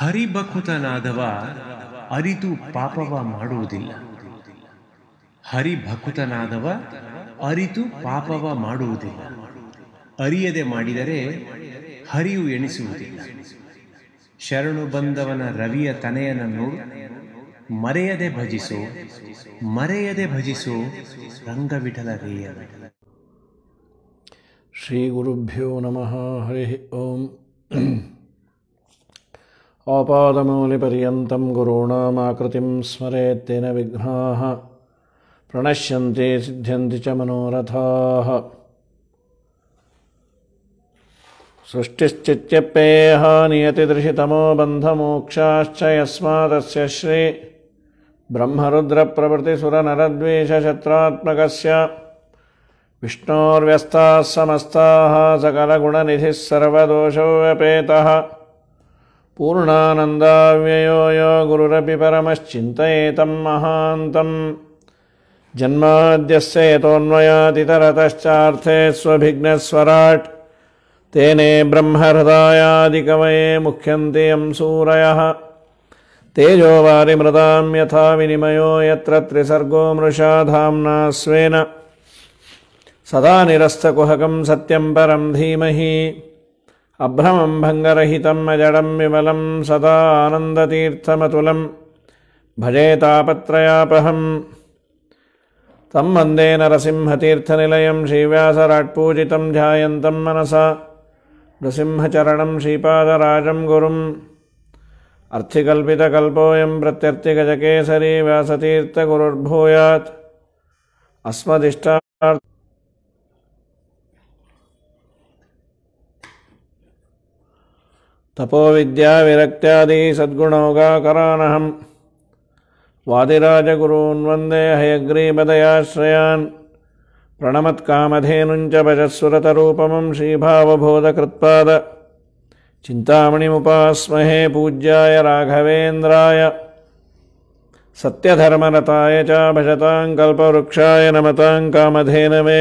ಹರಿಭಕುತನಾದವ ಅರಿತು ಪಾಪವ ಮಾಡುವುದಿಲ್ಲ ಹರಿಭಕುತನಾದವ ಅರಿತು ಪಾಪವ ಮಾಡುವುದಿಲ್ಲ ಅರಿಯದೆ ಮಾಡಿದರೆ ಹರಿಯು ಎಣಿಸುವುದಿಲ್ಲ ಶರಣು ಬಂದವನ ರವಿಯ ತನೆಯನನ್ನು ಮರೆಯದೆ ಭಜಿಸೋ ಮರೆಯದೆ ಭಜಿಸೋ ರಂಗವಿಠಲ ರೇಯ ಶ್ರೀ ಗುರುಭ್ಯೋ ನಮಃ ಹರಿ ಓಂ आपादमौलिपर्यन्तं गुरूणामाकृतिं स्मरेत्तेन विघ्नाः प्रणश्यन्ति सिद्ध्यन्ति च मनोरथाः सृष्टिश्चित्यप्येयः नियतिदृशितमो बन्धमोक्षाश्च यस्मादस्य श्रीब्रह्मरुद्रप्रभृतिसुरनरद्वेषशत्रात्मकस्य विष्णोर्व्यस्ताः समस्ताः सकलगुणनिधिः सर्वदोषो व्यपेतः पूर्णानन्दाव्ययो गुरुरपि परमश्चिन्तयेतं महान्तम् जन्माद्यस्य यतोऽन्वयातितरतश्चार्थे स्वभिघ्नस्वराट् तेने ब्रह्महृदायादिकमये मुख्यन्तियं सूरयः तेजो वारिमृतां यथा विनिमयो यत्र त्रिसर्गो मृषा धाम्ना स्वेन सदा निरस्तकुहकं सत्यं परं धीमहि अभ्रमं भङ्गरहितं अजडं विमलं सदा आनन्दतीर्थमतुलं भजेतापत्रयापहम् तं वन्दे नरसिंहतीर्थनिलयं श्रीव्यासराट्पूजितं ध्यायन्तं मनसा नृसिंहचरणं श्रीपादराजं गुरुम् अर्थिकल्पितकल्पोऽयं प्रत्यर्चिगजकेसरी व्यासतीर्थगुरुर्भूयात् अस्मदिष्टार्थ विद्या विरक्त्यादि सद्गुणों का करानहम वादिराजगुरून् वन्दे हयग्रीपदयाश्रयान् प्रणमत्कामधेनुञ्च भजस्वरतरूपमं श्रीभावबोधकृत्पाद चिन्तामणिमुपास्महे पूज्याय राघवेन्द्राय सत्यधर्मरताय च भजतां कल्पवृक्षाय नमतां कामधेनवे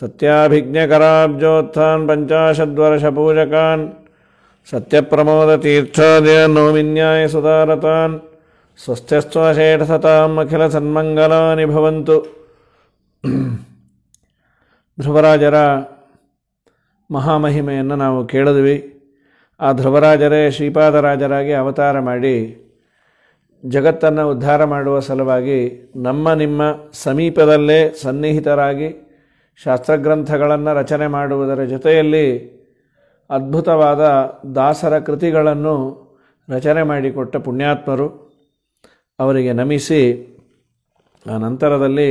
सत्याभिज्ञकराब्जोत्थान् पञ्चाशद्वर्षपूजकान् സത്യപ്രമോദതീർത്ഥാദ്യാന്നോ വിന്യായ സുതാരതാൻ ಸನ್ಮಂಗಲಾನಿ ಭವಂತು ಧ್ರುವರಾಜರ ಮಹಾಮಹಿಮೆಯನ್ನು ನಾವು ಕೇಳಿದ್ವಿ ಆ ಧ್ರುವರಾಜರೇ ಶ್ರೀಪಾದರಾಜರಾಗಿ ಅವತಾರ ಮಾಡಿ ಜಗತ್ತನ್ನು ಉದ್ಧಾರ ಮಾಡುವ ಸಲುವಾಗಿ ನಮ್ಮ ನಿಮ್ಮ ಸಮೀಪದಲ್ಲೇ ಸನ್ನಿಹಿತರಾಗಿ ಶಾಸ್ತ್ರಗ್ರಂಥಗಳನ್ನು ರಚನೆ ಮಾಡುವುದರ ಜೊತೆಯಲ್ಲಿ ಅದ್ಭುತವಾದ ದಾಸರ ಕೃತಿಗಳನ್ನು ರಚನೆ ಮಾಡಿಕೊಟ್ಟ ಪುಣ್ಯಾತ್ಮರು ಅವರಿಗೆ ನಮಿಸಿ ಆ ನಂತರದಲ್ಲಿ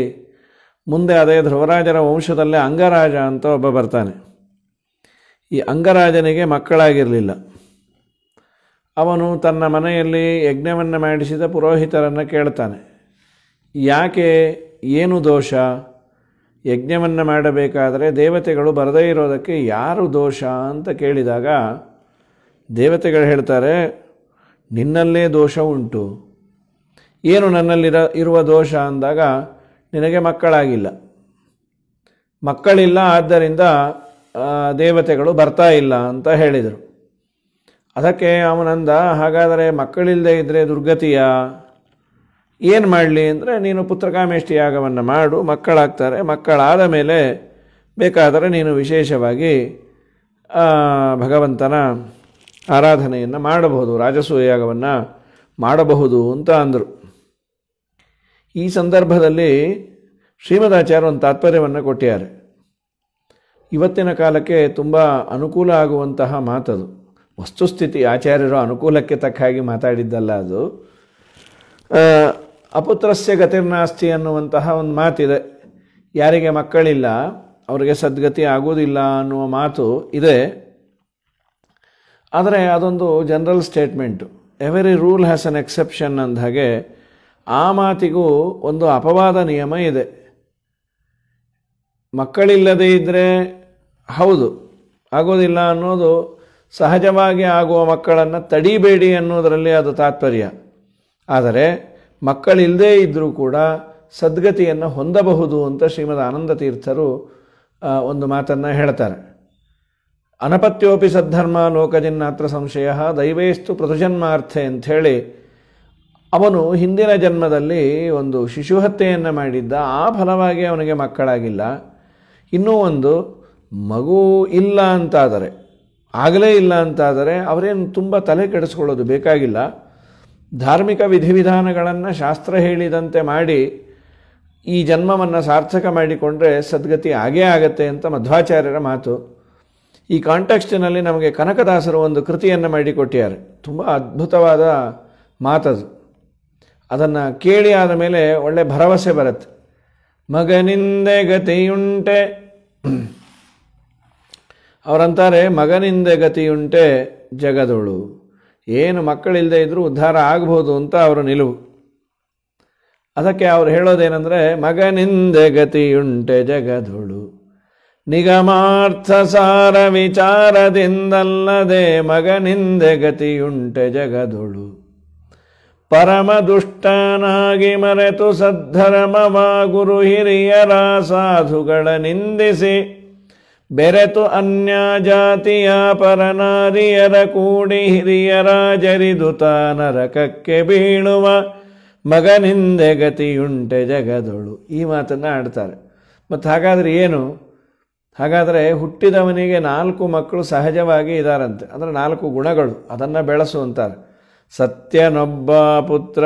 ಮುಂದೆ ಅದೇ ಧ್ರುವರಾಜರ ವಂಶದಲ್ಲೇ ಅಂಗರಾಜ ಅಂತ ಒಬ್ಬ ಬರ್ತಾನೆ ಈ ಅಂಗರಾಜನಿಗೆ ಮಕ್ಕಳಾಗಿರಲಿಲ್ಲ ಅವನು ತನ್ನ ಮನೆಯಲ್ಲಿ ಯಜ್ಞವನ್ನು ಮಾಡಿಸಿದ ಪುರೋಹಿತರನ್ನು ಕೇಳ್ತಾನೆ ಯಾಕೆ ಏನು ದೋಷ ಯಜ್ಞವನ್ನು ಮಾಡಬೇಕಾದರೆ ದೇವತೆಗಳು ಬರದೇ ಇರೋದಕ್ಕೆ ಯಾರು ದೋಷ ಅಂತ ಕೇಳಿದಾಗ ದೇವತೆಗಳು ಹೇಳ್ತಾರೆ ನಿನ್ನಲ್ಲೇ ದೋಷ ಉಂಟು ಏನು ನನ್ನಲ್ಲಿರ ಇರುವ ದೋಷ ಅಂದಾಗ ನಿನಗೆ ಮಕ್ಕಳಾಗಿಲ್ಲ ಮಕ್ಕಳಿಲ್ಲ ಆದ್ದರಿಂದ ದೇವತೆಗಳು ಬರ್ತಾ ಇಲ್ಲ ಅಂತ ಹೇಳಿದರು ಅದಕ್ಕೆ ಅವನಂದ ಹಾಗಾದರೆ ಮಕ್ಕಳಿಲ್ಲದೆ ಇದ್ದರೆ ದುರ್ಗತಿಯ ಏನು ಮಾಡಲಿ ಅಂದರೆ ನೀನು ಪುತ್ರಕಾಮೇಷ್ಟಿ ಯಾಗವನ್ನು ಮಾಡು ಮಕ್ಕಳಾಗ್ತಾರೆ ಮಕ್ಕಳಾದ ಮೇಲೆ ಬೇಕಾದರೆ ನೀನು ವಿಶೇಷವಾಗಿ ಭಗವಂತನ ಆರಾಧನೆಯನ್ನು ಮಾಡಬಹುದು ರಾಜಸೂಯಾಗವನ್ನು ಮಾಡಬಹುದು ಅಂತ ಅಂದರು ಈ ಸಂದರ್ಭದಲ್ಲಿ ಶ್ರೀಮದಾಚಾರ್ಯ ಒಂದು ತಾತ್ಪರ್ಯವನ್ನು ಕೊಟ್ಟಿದ್ದಾರೆ ಇವತ್ತಿನ ಕಾಲಕ್ಕೆ ತುಂಬ ಅನುಕೂಲ ಆಗುವಂತಹ ಮಾತದು ವಸ್ತುಸ್ಥಿತಿ ಆಚಾರ್ಯರು ಅನುಕೂಲಕ್ಕೆ ತಕ್ಕ ಹಾಗೆ ಮಾತಾಡಿದ್ದಲ್ಲ ಅದು ಅಪುತ್ರಸ್ಯ ಗತಿರ್ನಾಸ್ತಿ ಅನ್ನುವಂತಹ ಒಂದು ಮಾತಿದೆ ಯಾರಿಗೆ ಮಕ್ಕಳಿಲ್ಲ ಅವರಿಗೆ ಸದ್ಗತಿ ಆಗೋದಿಲ್ಲ ಅನ್ನುವ ಮಾತು ಇದೆ ಆದರೆ ಅದೊಂದು general statement every rule has an exception ಅಂದ ಹಾಗೆ ಆ ಮಾತಿಗೂ ಒಂದು ಅಪವಾದ ನಿಯಮ ಇದೆ ಮಕ್ಕಳಿಲ್ಲದೇ ಇದ್ದರೆ ಹೌದು ಆಗೋದಿಲ್ಲ ಅನ್ನೋದು ಸಹಜವಾಗಿ ಆಗುವ ಮಕ್ಕಳನ್ನು ತಡಿಬೇಡಿ ಅನ್ನೋದರಲ್ಲಿ ಅದು ತಾತ್ಪರ್ಯ ಆದರೆ ಮಕ್ಕಳಿಲ್ಲದೇ ಇದ್ದರೂ ಕೂಡ ಸದ್ಗತಿಯನ್ನು ಹೊಂದಬಹುದು ಅಂತ ಶ್ರೀಮದ್ ಆನಂದ ತೀರ್ಥರು ಒಂದು ಮಾತನ್ನು ಹೇಳ್ತಾರೆ ಅನಪತ್ಯೋಪಿ ಸದ್ಧರ್ಮ ಲೋಕಜಿನ್ನಾತ್ರ ಸಂಶಯ ದೈವೇಸ್ತು ಪ್ರತುಜನ್ಮಾರ್ಥೆ ಅಂಥೇಳಿ ಅವನು ಹಿಂದಿನ ಜನ್ಮದಲ್ಲಿ ಒಂದು ಹತ್ಯೆಯನ್ನು ಮಾಡಿದ್ದ ಆ ಫಲವಾಗಿ ಅವನಿಗೆ ಮಕ್ಕಳಾಗಿಲ್ಲ ಇನ್ನೂ ಒಂದು ಮಗು ಇಲ್ಲ ಅಂತಾದರೆ ಆಗಲೇ ಇಲ್ಲ ಅಂತಾದರೆ ಅವರೇನು ತುಂಬ ತಲೆ ಕೆಡಿಸ್ಕೊಳ್ಳೋದು ಬೇಕಾಗಿಲ್ಲ ಧಾರ್ಮಿಕ ವಿಧಿವಿಧಾನಗಳನ್ನು ಶಾಸ್ತ್ರ ಹೇಳಿದಂತೆ ಮಾಡಿ ಈ ಜನ್ಮವನ್ನು ಸಾರ್ಥಕ ಮಾಡಿಕೊಂಡ್ರೆ ಸದ್ಗತಿ ಆಗೇ ಆಗತ್ತೆ ಅಂತ ಮಧ್ವಾಚಾರ್ಯರ ಮಾತು ಈ ಕಾಂಟೆಕ್ಸ್ಟಿನಲ್ಲಿ ನಮಗೆ ಕನಕದಾಸರು ಒಂದು ಕೃತಿಯನ್ನು ಮಾಡಿಕೊಟ್ಟಿದ್ದಾರೆ ತುಂಬ ಅದ್ಭುತವಾದ ಮಾತದು ಅದನ್ನು ಕೇಳಿ ಆದ ಮೇಲೆ ಒಳ್ಳೆ ಭರವಸೆ ಬರುತ್ತೆ ಮಗನಿಂದೆ ಗತಿಯುಂಟೆ ಅವರಂತಾರೆ ಮಗನಿಂದೆ ಗತಿಯುಂಟೆ ಜಗದೊಳು ಏನು ಮಕ್ಕಳಿಲ್ಲದೆ ಇದ್ದರೂ ಉದ್ಧಾರ ಆಗಬಹುದು ಅಂತ ಅವರು ನಿಲುವು ಅದಕ್ಕೆ ಅವ್ರು ಹೇಳೋದೇನೆಂದರೆ ಮಗನಿಂದೆ ಗತಿಯುಂಟೆ ಜಗಧುಳು ನಿಗಮಾರ್ಥ ಸಾರ ವಿಚಾರದಿಂದಲ್ಲದೆ ಮಗನಿಂದೆ ಗತಿಯುಂಟೆ ಜಗದುಳು ಪರಮ ದುಷ್ಟನಾಗಿ ಮರೆತು ಸದ್ಧರ್ಮವ ಗುರು ಹಿರಿಯರ ಸಾಧುಗಳ ನಿಂದಿಸಿ ಬೆರೆತು ಅನ್ಯ ಜಾತಿಯ ಪರನಾರಿಯರ ಕೂಡಿ ಹಿರಿಯರ ಜರಿದು ನರಕಕ್ಕೆ ಬೀಳುವ ಮಗನಿಂದೆ ಗತಿಯುಂಟೆ ಜಗದೊಳು ಈ ಮಾತನ್ನು ಆಡ್ತಾರೆ ಮತ್ತು ಹಾಗಾದರೆ ಏನು ಹಾಗಾದರೆ ಹುಟ್ಟಿದವನಿಗೆ ನಾಲ್ಕು ಮಕ್ಕಳು ಸಹಜವಾಗಿ ಇದ್ದಾರಂತೆ ಅಂದರೆ ನಾಲ್ಕು ಗುಣಗಳು ಅದನ್ನು ಬೆಳೆಸುವಂತಾರೆ ಸತ್ಯನೊಬ್ಬ ಪುತ್ರ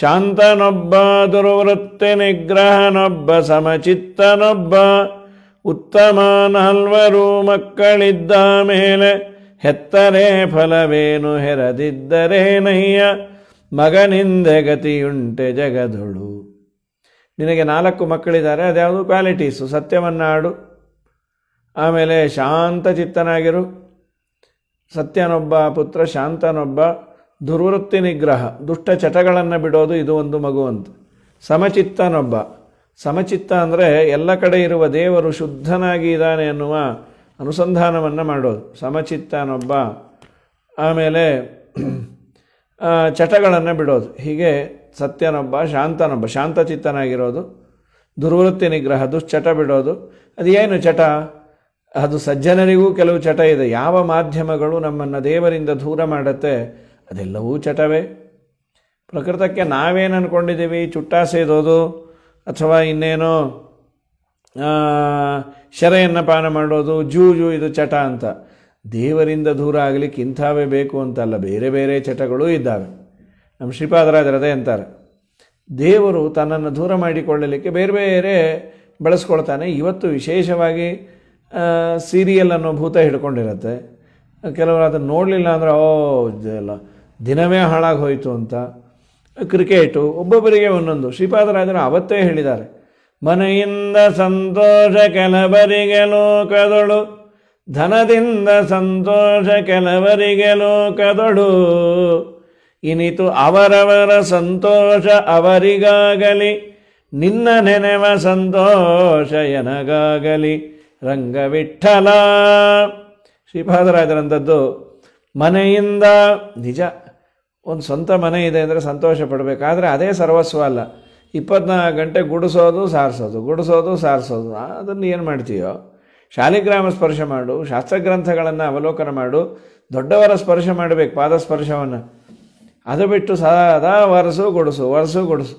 ಶಾಂತನೊಬ್ಬ ದುರ್ವೃತ್ತಿ ನಿಗ್ರಹನೊಬ್ಬ ಸಮಚಿತ್ತನೊಬ್ಬ ಉತ್ತಮ ನಾಲ್ವರು ಮಕ್ಕಳಿದ್ದ ಮೇಲೆ ಹೆತ್ತರೆ ಫಲವೇನು ಹೆರದಿದ್ದರೆ ನಯ್ಯ ಮಗನಿಂದೆ ಗತಿಯುಂಟೆ ಜಗದುಳು ನಿನಗೆ ನಾಲ್ಕು ಮಕ್ಕಳಿದ್ದಾರೆ ಅದ್ಯಾವುದು ಕ್ವಾಲಿಟೀಸು ಸತ್ಯವನ್ನಾಡು ಆಮೇಲೆ ಶಾಂತ ಚಿತ್ತನಾಗಿರು ಸತ್ಯನೊಬ್ಬ ಪುತ್ರ ಶಾಂತನೊಬ್ಬ ದುರ್ವೃತ್ತಿ ನಿಗ್ರಹ ದುಷ್ಟ ಚಟಗಳನ್ನು ಬಿಡೋದು ಇದು ಒಂದು ಮಗುವಂತ ಸಮಚಿತ್ತನೊಬ್ಬ ಸಮಚಿತ್ತ ಅಂದರೆ ಎಲ್ಲ ಕಡೆ ಇರುವ ದೇವರು ಶುದ್ಧನಾಗಿ ಇದ್ದಾನೆ ಅನ್ನುವ ಅನುಸಂಧಾನವನ್ನು ಮಾಡೋದು ಸಮಚಿತ್ತನೊಬ್ಬ ಆಮೇಲೆ ಚಟಗಳನ್ನು ಬಿಡೋದು ಹೀಗೆ ಸತ್ಯನೊಬ್ಬ ಶಾಂತನೊಬ್ಬ ಶಾಂತಚಿತ್ತನಾಗಿರೋದು ದುರ್ವೃತ್ತಿ ನಿಗ್ರಹ ದುಶ್ಚಟ ಬಿಡೋದು ಅದು ಏನು ಚಟ ಅದು ಸಜ್ಜನರಿಗೂ ಕೆಲವು ಚಟ ಇದೆ ಯಾವ ಮಾಧ್ಯಮಗಳು ನಮ್ಮನ್ನು ದೇವರಿಂದ ದೂರ ಮಾಡುತ್ತೆ ಅದೆಲ್ಲವೂ ಚಟವೇ ಪ್ರಕೃತಕ್ಕೆ ನಾವೇನು ಅಂದ್ಕೊಂಡಿದ್ದೀವಿ ಸೇದೋದು ಅಥವಾ ಇನ್ನೇನೋ ಶರೆಯನ್ನು ಪಾನ ಮಾಡೋದು ಜೂಜು ಇದು ಚಟ ಅಂತ ದೇವರಿಂದ ದೂರ ಆಗಲಿಕ್ಕೆ ಇಂಥವೇ ಬೇಕು ಅಂತಲ್ಲ ಬೇರೆ ಬೇರೆ ಚಟಗಳೂ ಇದ್ದಾವೆ ನಮ್ಮ ಶ್ರೀಪಾದರಾಜರದೇ ಅಂತಾರೆ ದೇವರು ತನ್ನನ್ನು ದೂರ ಮಾಡಿಕೊಳ್ಳಲಿಕ್ಕೆ ಬೇರೆ ಬೇರೆ ಬಳಸ್ಕೊಳ್ತಾನೆ ಇವತ್ತು ವಿಶೇಷವಾಗಿ ಸೀರಿಯಲ್ ಅನ್ನೋ ಭೂತ ಹಿಡ್ಕೊಂಡಿರತ್ತೆ ಕೆಲವರು ಅದನ್ನು ನೋಡಲಿಲ್ಲ ಅಂದರೆ ಓ ದಿನವೇ ಹಾಳಾಗಿ ಹೋಯಿತು ಅಂತ ಕ್ರಿಕೆಟು ಒಬ್ಬೊಬ್ಬರಿಗೆ ಒಂದೊಂದು ಶ್ರೀಪಾದರಾಜರು ಅವತ್ತೇ ಹೇಳಿದ್ದಾರೆ ಮನೆಯಿಂದ ಸಂತೋಷ ಕೆಲವರಿಗೆ ಲೋಕದೊಳು ಧನದಿಂದ ಸಂತೋಷ ಕೆಲವರಿಗೆ ಲೋಕದೊಳು ಇನಿತು ಅವರವರ ಸಂತೋಷ ಅವರಿಗಾಗಲಿ ನಿನ್ನ ನೆನೆವ ಸಂತೋಷ ಎನಗಾಗಲಿ ರಂಗವಿಠಲ ಶ್ರೀಪಾದರಾಜರಂಥದ್ದು ಮನೆಯಿಂದ ನಿಜ ಒಂದು ಸ್ವಂತ ಮನೆ ಇದೆ ಅಂದರೆ ಸಂತೋಷ ಪಡಬೇಕಾದ್ರೆ ಅದೇ ಸರ್ವಸ್ವ ಅಲ್ಲ ಇಪ್ಪತ್ನಾಲ್ಕು ಗಂಟೆ ಗುಡಿಸೋದು ಸಾರಿಸೋದು ಗುಡಿಸೋದು ಸಾರಿಸೋದು ಅದನ್ನು ಏನು ಮಾಡ್ತೀಯೋ ಶಾಲಿಗ್ರಾಮ ಸ್ಪರ್ಶ ಮಾಡು ಶಾಸ್ತ್ರಗ್ರಂಥಗಳನ್ನು ಅವಲೋಕನ ಮಾಡು ದೊಡ್ಡವರ ಸ್ಪರ್ಶ ಮಾಡಬೇಕು ಸ್ಪರ್ಶವನ್ನು ಅದು ಬಿಟ್ಟು ಸದಾ ವರಸು ಗುಡಿಸು ವರಸು ಗುಡಿಸು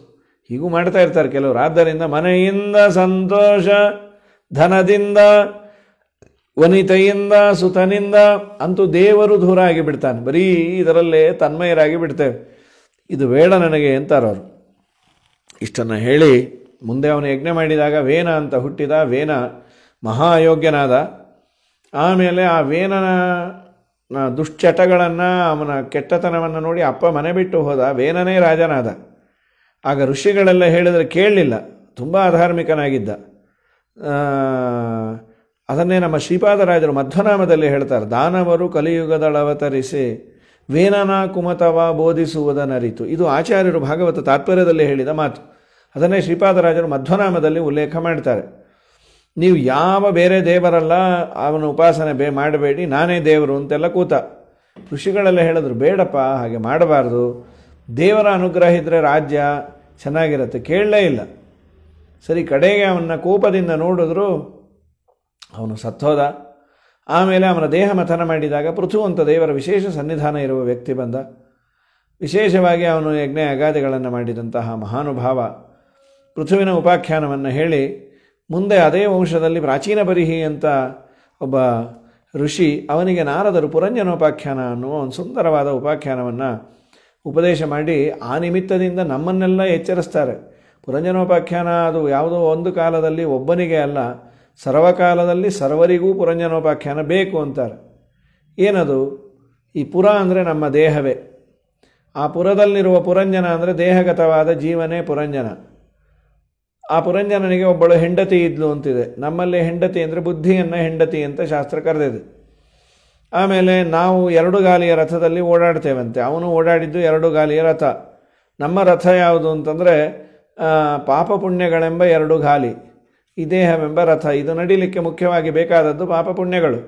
ಹೀಗೂ ಮಾಡ್ತಾ ಇರ್ತಾರೆ ಕೆಲವರು ಆದ್ದರಿಂದ ಮನೆಯಿಂದ ಸಂತೋಷ ಧನದಿಂದ ವನಿತೆಯಿಂದ ಸುತನಿಂದ ಅಂತೂ ದೇವರು ದೂರ ಆಗಿಬಿಡ್ತಾನೆ ಬರೀ ಇದರಲ್ಲೇ ತನ್ಮಯರಾಗಿ ಬಿಡ್ತೇವೆ ಇದು ಬೇಡ ನನಗೆ ಅಂತಾರವರು ಇಷ್ಟನ್ನು ಹೇಳಿ ಮುಂದೆ ಅವನು ಯಜ್ಞ ಮಾಡಿದಾಗ ವೇನ ಅಂತ ಹುಟ್ಟಿದ ವೇನ ಮಹಾಯೋಗ್ಯನಾದ ಆಮೇಲೆ ಆ ವೇನನ ದುಶ್ಚಟಗಳನ್ನು ಅವನ ಕೆಟ್ಟತನವನ್ನು ನೋಡಿ ಅಪ್ಪ ಮನೆ ಬಿಟ್ಟು ಹೋದ ವೇನನೇ ರಾಜನಾದ ಆಗ ಋಷಿಗಳೆಲ್ಲ ಹೇಳಿದರೆ ಕೇಳಲಿಲ್ಲ ತುಂಬ ಅಧಾರ್ಮಿಕನಾಗಿದ್ದ ಅದನ್ನೇ ನಮ್ಮ ಶ್ರೀಪಾದರಾಜರು ಮಧ್ವನಾಮದಲ್ಲಿ ಹೇಳ್ತಾರೆ ದಾನವರು ಅವತರಿಸಿ ವೇನನಾ ಕುಮತವ ಬೋಧಿಸುವುದನರಿತು ಇದು ಆಚಾರ್ಯರು ಭಾಗವತ ತಾತ್ಪರ್ಯದಲ್ಲಿ ಹೇಳಿದ ಮಾತು ಅದನ್ನೇ ಶ್ರೀಪಾದರಾಜರು ಮಧ್ವನಾಮದಲ್ಲಿ ಉಲ್ಲೇಖ ಮಾಡ್ತಾರೆ ನೀವು ಯಾವ ಬೇರೆ ದೇವರಲ್ಲ ಅವನ ಉಪಾಸನೆ ಬೇ ಮಾಡಬೇಡಿ ನಾನೇ ದೇವರು ಅಂತೆಲ್ಲ ಕೂತ ಋಷಿಗಳೆಲ್ಲ ಹೇಳಿದ್ರು ಬೇಡಪ್ಪ ಹಾಗೆ ಮಾಡಬಾರ್ದು ದೇವರ ಅನುಗ್ರಹ ಇದ್ದರೆ ರಾಜ್ಯ ಚೆನ್ನಾಗಿರುತ್ತೆ ಕೇಳಲೇ ಇಲ್ಲ ಸರಿ ಕಡೆಗೆ ಅವನ್ನ ಕೋಪದಿಂದ ನೋಡಿದ್ರು ಅವನು ಸತ್ತೋದ ಆಮೇಲೆ ಅವನ ದೇಹ ಮಥನ ಮಾಡಿದಾಗ ಪೃಥುವಂತ ದೇವರ ವಿಶೇಷ ಸನ್ನಿಧಾನ ಇರುವ ವ್ಯಕ್ತಿ ಬಂದ ವಿಶೇಷವಾಗಿ ಅವನು ಯಜ್ಞ ಅಗಾಧಿಗಳನ್ನು ಮಾಡಿದಂತಹ ಮಹಾನುಭಾವ ಪೃಥುವಿನ ಉಪಾಖ್ಯಾನವನ್ನು ಹೇಳಿ ಮುಂದೆ ಅದೇ ವಂಶದಲ್ಲಿ ಪ್ರಾಚೀನ ಪರಿಹಿ ಅಂತ ಒಬ್ಬ ಋಷಿ ಅವನಿಗೆ ನಾರದರು ಪುರಂಜನೋಪಾಖ್ಯಾನ ಅನ್ನುವ ಒಂದು ಸುಂದರವಾದ ಉಪಾಖ್ಯಾನವನ್ನು ಉಪದೇಶ ಮಾಡಿ ಆ ನಿಮಿತ್ತದಿಂದ ನಮ್ಮನ್ನೆಲ್ಲ ಎಚ್ಚರಿಸ್ತಾರೆ ಪುರಂಜನೋಪಾಖ್ಯಾನ ಅದು ಯಾವುದೋ ಒಂದು ಕಾಲದಲ್ಲಿ ಒಬ್ಬನಿಗೆ ಅಲ್ಲ ಸರ್ವಕಾಲದಲ್ಲಿ ಸರ್ವರಿಗೂ ಪುರಂಜನೋಪಾಖ್ಯಾನ ಬೇಕು ಅಂತಾರೆ ಏನದು ಈ ಪುರ ಅಂದರೆ ನಮ್ಮ ದೇಹವೇ ಆ ಪುರದಲ್ಲಿರುವ ಪುರಂಜನ ಅಂದರೆ ದೇಹಗತವಾದ ಜೀವನೇ ಪುರಂಜನ ಆ ಪುರಂಜನನಿಗೆ ಒಬ್ಬಳು ಹೆಂಡತಿ ಇದ್ಲು ಅಂತಿದೆ ನಮ್ಮಲ್ಲಿ ಹೆಂಡತಿ ಅಂದರೆ ಬುದ್ಧಿಯನ್ನು ಹೆಂಡತಿ ಅಂತ ಶಾಸ್ತ್ರ ಕರೆದಿದೆ ಆಮೇಲೆ ನಾವು ಎರಡು ಗಾಲಿಯ ರಥದಲ್ಲಿ ಓಡಾಡ್ತೇವಂತೆ ಅವನು ಓಡಾಡಿದ್ದು ಎರಡು ಗಾಲಿಯ ರಥ ನಮ್ಮ ರಥ ಯಾವುದು ಅಂತಂದರೆ ಪಾಪ ಪುಣ್ಯಗಳೆಂಬ ಎರಡು ಗಾಲಿ ಈ ದೇಹವೆಂಬ ರಥ ಇದು ನಡೀಲಿಕ್ಕೆ ಮುಖ್ಯವಾಗಿ ಬೇಕಾದದ್ದು ಪಾಪ ಪುಣ್ಯಗಳು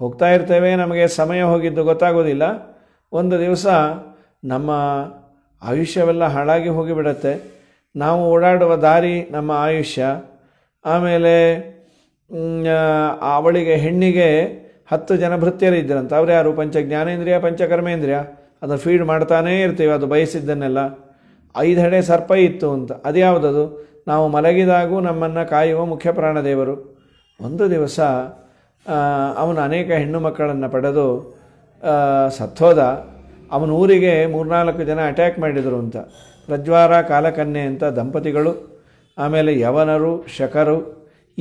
ಹೋಗ್ತಾ ಇರ್ತೇವೆ ನಮಗೆ ಸಮಯ ಹೋಗಿದ್ದು ಗೊತ್ತಾಗೋದಿಲ್ಲ ಒಂದು ದಿವಸ ನಮ್ಮ ಆಯುಷ್ಯವೆಲ್ಲ ಹಾಳಾಗಿ ಹೋಗಿಬಿಡತ್ತೆ ನಾವು ಓಡಾಡುವ ದಾರಿ ನಮ್ಮ ಆಯುಷ್ಯ ಆಮೇಲೆ ಅವಳಿಗೆ ಹೆಣ್ಣಿಗೆ ಹತ್ತು ಜನ ಭೃತ್ಯರಿದ್ದರಂತ ಅವ್ರು ಯಾರು ಪಂಚ ಜ್ಞಾನೇಂದ್ರಿಯ ಪಂಚಕರ್ಮೇಂದ್ರಿಯ ಅದನ್ನು ಫೀಡ್ ಮಾಡ್ತಾನೇ ಇರ್ತೀವಿ ಅದು ಬಯಸಿದ್ದನ್ನೆಲ್ಲ ಐದು ಹಡೆ ಸರ್ಪ ಇತ್ತು ಅಂತ ಅದು ಯಾವುದದು ನಾವು ಮಲಗಿದಾಗೂ ನಮ್ಮನ್ನು ಕಾಯುವ ಮುಖ್ಯ ಪ್ರಾಣದೇವರು ಒಂದು ದಿವಸ ಅವನು ಅನೇಕ ಹೆಣ್ಣು ಮಕ್ಕಳನ್ನು ಪಡೆದು ಸತ್ತೋದ ಅವನ ಊರಿಗೆ ಮೂರ್ನಾಲ್ಕು ಜನ ಅಟ್ಯಾಕ್ ಮಾಡಿದರು ಅಂತ ಪ್ರಜ್ವಾರ ಕಾಲಕನ್ಯೆ ಅಂತ ದಂಪತಿಗಳು ಆಮೇಲೆ ಯವನರು ಶಕರು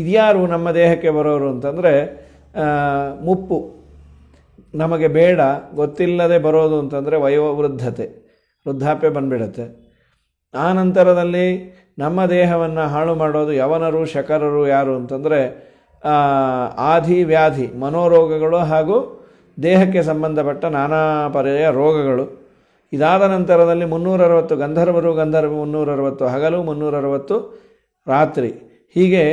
ಇದ್ಯಾರು ನಮ್ಮ ದೇಹಕ್ಕೆ ಬರೋರು ಅಂತಂದರೆ ಮುಪ್ಪು ನಮಗೆ ಬೇಡ ಗೊತ್ತಿಲ್ಲದೆ ಬರೋದು ಅಂತಂದರೆ ವಯೋವೃದ್ಧತೆ ವೃದ್ಧಾಪ್ಯ ಬಂದ್ಬಿಡತ್ತೆ ಆ ನಂತರದಲ್ಲಿ ನಮ್ಮ ದೇಹವನ್ನು ಹಾಳು ಮಾಡೋದು ಯವನರು ಶಕರರು ಯಾರು ಅಂತಂದರೆ ಆಧಿ ವ್ಯಾಧಿ ಮನೋರೋಗಗಳು ಹಾಗೂ ದೇಹಕ್ಕೆ ಸಂಬಂಧಪಟ್ಟ ನಾನಾ ಪರೆಯ ರೋಗಗಳು ಇದಾದ ನಂತರದಲ್ಲಿ ಮುನ್ನೂರರವತ್ತು ಗಂಧರ್ವರು ಗಂಧರ್ವ ಮುನ್ನೂರರವತ್ತು ಹಗಲು ಮುನ್ನೂರರವತ್ತು ರಾತ್ರಿ ಹೀಗೆ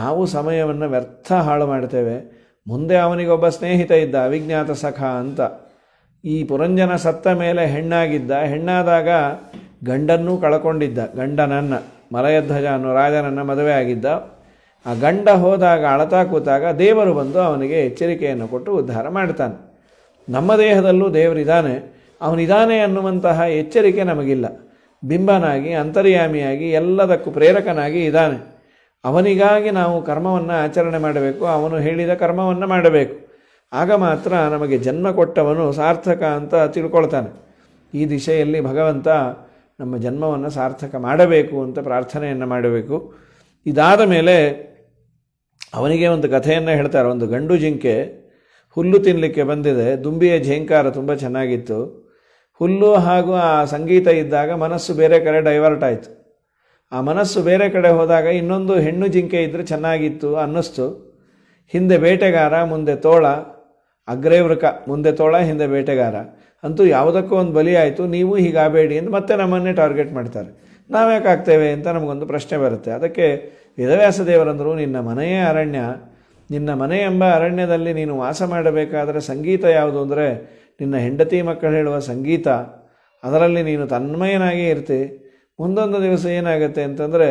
ನಾವು ಸಮಯವನ್ನು ವ್ಯರ್ಥ ಹಾಳು ಮಾಡ್ತೇವೆ ಮುಂದೆ ಅವನಿಗೊಬ್ಬ ಸ್ನೇಹಿತ ಇದ್ದ ಅವಿಜ್ಞಾತ ಸಖ ಅಂತ ಈ ಪುರಂಜನ ಸತ್ತ ಮೇಲೆ ಹೆಣ್ಣಾಗಿದ್ದ ಹೆಣ್ಣಾದಾಗ ಗಂಡನ್ನೂ ಕಳ್ಕೊಂಡಿದ್ದ ಗಂಡನನ್ನು ಮಲಯಧ್ವಜ ಅನ್ನೋ ರಾಜನನ್ನು ಮದುವೆ ಆಗಿದ್ದ ಆ ಗಂಡ ಹೋದಾಗ ಅಳತಾ ಕೂತಾಗ ದೇವರು ಬಂದು ಅವನಿಗೆ ಎಚ್ಚರಿಕೆಯನ್ನು ಕೊಟ್ಟು ಉದ್ಧಾರ ಮಾಡ್ತಾನೆ ನಮ್ಮ ದೇಹದಲ್ಲೂ ದೇವರಿದ್ದಾನೆ ಅವನಿದಾನೆ ಅನ್ನುವಂತಹ ಎಚ್ಚರಿಕೆ ನಮಗಿಲ್ಲ ಬಿಂಬನಾಗಿ ಅಂತರ್ಯಾಮಿಯಾಗಿ ಎಲ್ಲದಕ್ಕೂ ಪ್ರೇರಕನಾಗಿ ಇದ್ದಾನೆ ಅವನಿಗಾಗಿ ನಾವು ಕರ್ಮವನ್ನು ಆಚರಣೆ ಮಾಡಬೇಕು ಅವನು ಹೇಳಿದ ಕರ್ಮವನ್ನು ಮಾಡಬೇಕು ಆಗ ಮಾತ್ರ ನಮಗೆ ಜನ್ಮ ಕೊಟ್ಟವನು ಸಾರ್ಥಕ ಅಂತ ತಿಳ್ಕೊಳ್ತಾನೆ ಈ ದಿಶೆಯಲ್ಲಿ ಭಗವಂತ ನಮ್ಮ ಜನ್ಮವನ್ನು ಸಾರ್ಥಕ ಮಾಡಬೇಕು ಅಂತ ಪ್ರಾರ್ಥನೆಯನ್ನು ಮಾಡಬೇಕು ಇದಾದ ಮೇಲೆ ಅವನಿಗೆ ಒಂದು ಕಥೆಯನ್ನು ಹೇಳ್ತಾರೆ ಒಂದು ಗಂಡು ಜಿಂಕೆ ಹುಲ್ಲು ತಿನ್ನಲಿಕ್ಕೆ ಬಂದಿದೆ ದುಂಬಿಯ ಝೇಂಕಾರ ತುಂಬ ಚೆನ್ನಾಗಿತ್ತು ಹುಲ್ಲು ಹಾಗೂ ಆ ಸಂಗೀತ ಇದ್ದಾಗ ಮನಸ್ಸು ಬೇರೆ ಕಡೆ ಡೈವರ್ಟ್ ಆಯಿತು ಆ ಮನಸ್ಸು ಬೇರೆ ಕಡೆ ಹೋದಾಗ ಇನ್ನೊಂದು ಹೆಣ್ಣು ಜಿಂಕೆ ಇದ್ದರೆ ಚೆನ್ನಾಗಿತ್ತು ಅನ್ನಿಸ್ತು ಹಿಂದೆ ಬೇಟೆಗಾರ ಮುಂದೆ ತೋಳ ಅಗ್ರೇವೃಕ ಮುಂದೆ ತೋಳ ಹಿಂದೆ ಬೇಟೆಗಾರ ಅಂತೂ ಯಾವುದಕ್ಕೂ ಒಂದು ಬಲಿ ಆಯಿತು ನೀವು ಹೀಗಾಗಬೇಡಿ ಅಂತ ಮತ್ತೆ ನಮ್ಮನ್ನೇ ಟಾರ್ಗೆಟ್ ಮಾಡ್ತಾರೆ ನಾವು ಯಾಕೆ ಆಗ್ತೇವೆ ಅಂತ ನಮಗೊಂದು ಪ್ರಶ್ನೆ ಬರುತ್ತೆ ಅದಕ್ಕೆ ವೇದವ್ಯಾಸ ದೇವರಂದರು ನಿನ್ನ ಮನೆಯೇ ಅರಣ್ಯ ನಿನ್ನ ಮನೆ ಎಂಬ ಅರಣ್ಯದಲ್ಲಿ ನೀನು ವಾಸ ಮಾಡಬೇಕಾದರೆ ಸಂಗೀತ ಯಾವುದು ಅಂದರೆ ನಿನ್ನ ಹೆಂಡತಿ ಮಕ್ಕಳು ಹೇಳುವ ಸಂಗೀತ ಅದರಲ್ಲಿ ನೀನು ತನ್ಮಯನಾಗಿ ಇರ್ತಿ ಮುಂದೊಂದು ದಿವಸ ಏನಾಗುತ್ತೆ ಅಂತಂದರೆ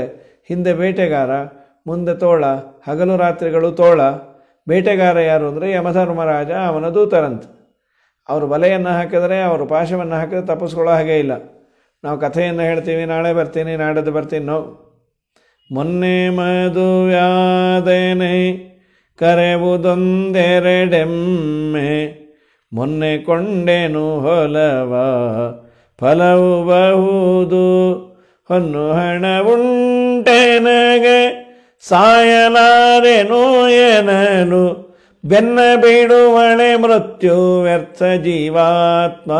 ಹಿಂದೆ ಬೇಟೆಗಾರ ಮುಂದೆ ತೋಳ ಹಗಲು ರಾತ್ರಿಗಳು ತೋಳ ಬೇಟೆಗಾರ ಯಾರು ಅಂದರೆ ಯಮಧರ್ಮರಾಜ ಅವನ ದೂತರಂತ ಅವರು ಬಲೆಯನ್ನು ಹಾಕಿದರೆ ಅವರು ಪಾಶವನ್ನು ಹಾಕಿದ್ರೆ ತಪ್ಪಿಸ್ಕೊಳ್ಳೋ ಹಾಗೇ ಇಲ್ಲ ನಾವು ಕಥೆಯನ್ನು ಹೇಳ್ತೀವಿ ನಾಳೆ ಬರ್ತೀನಿ ನಾಡದ್ದು ಬರ್ತೀನಿ ನೋವು ಮೊನ್ನೆ ಮದುವೆಯಾದೇನೆ ಕರೆವುದೊಂದೆರಡೆಮ್ಮೆ ಮೊನ್ನೆ ಕೊಂಡೆನು ಹೊಲವ ಫಲವು ಬಹುದು ಹೊನ್ನು ಹಣವುಂಟೆನಗೆ ಸಾಯಲಾರೆನೋ ಏನೋ ಬೆನ್ನ ಬೇಡುವಳೆ ಮೃತ್ಯು ವ್ಯರ್ಥ ಜೀವಾತ್ಮ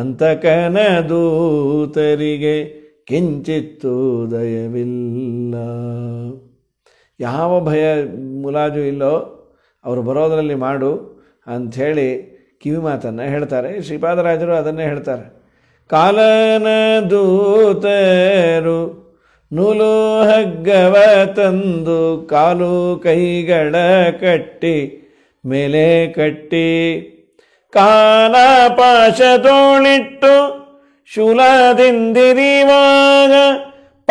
ಅಂತಕನ ದೂತರಿಗೆ ಕಿಂಚಿತ್ತು ದಯವಿಲ್ಲ ಯಾವ ಭಯ ಮುಲಾಜು ಇಲ್ಲೋ ಅವರು ಬರೋದರಲ್ಲಿ ಮಾಡು ಅಂಥೇಳಿ ಕಿವಿ ಮಾತನ್ನು ಹೇಳ್ತಾರೆ ಶ್ರೀಪಾದರಾಜರು ಅದನ್ನೇ ಹೇಳ್ತಾರೆ ಕಾಲನ ದೂತರು ನೂಲು ಹಗ್ಗವ ತಂದು ಕಾಲು ಕೈಗಳ ಕಟ್ಟಿ ಮೇಲೆ ಕಟ್ಟಿ ಕಾಲ ಪಾಶ ತೋಳಿಟ್ಟು ಶೂಲದಿಂದಿರಿವಾಗ ಪಾಲಿಸುವರುಂಟೆ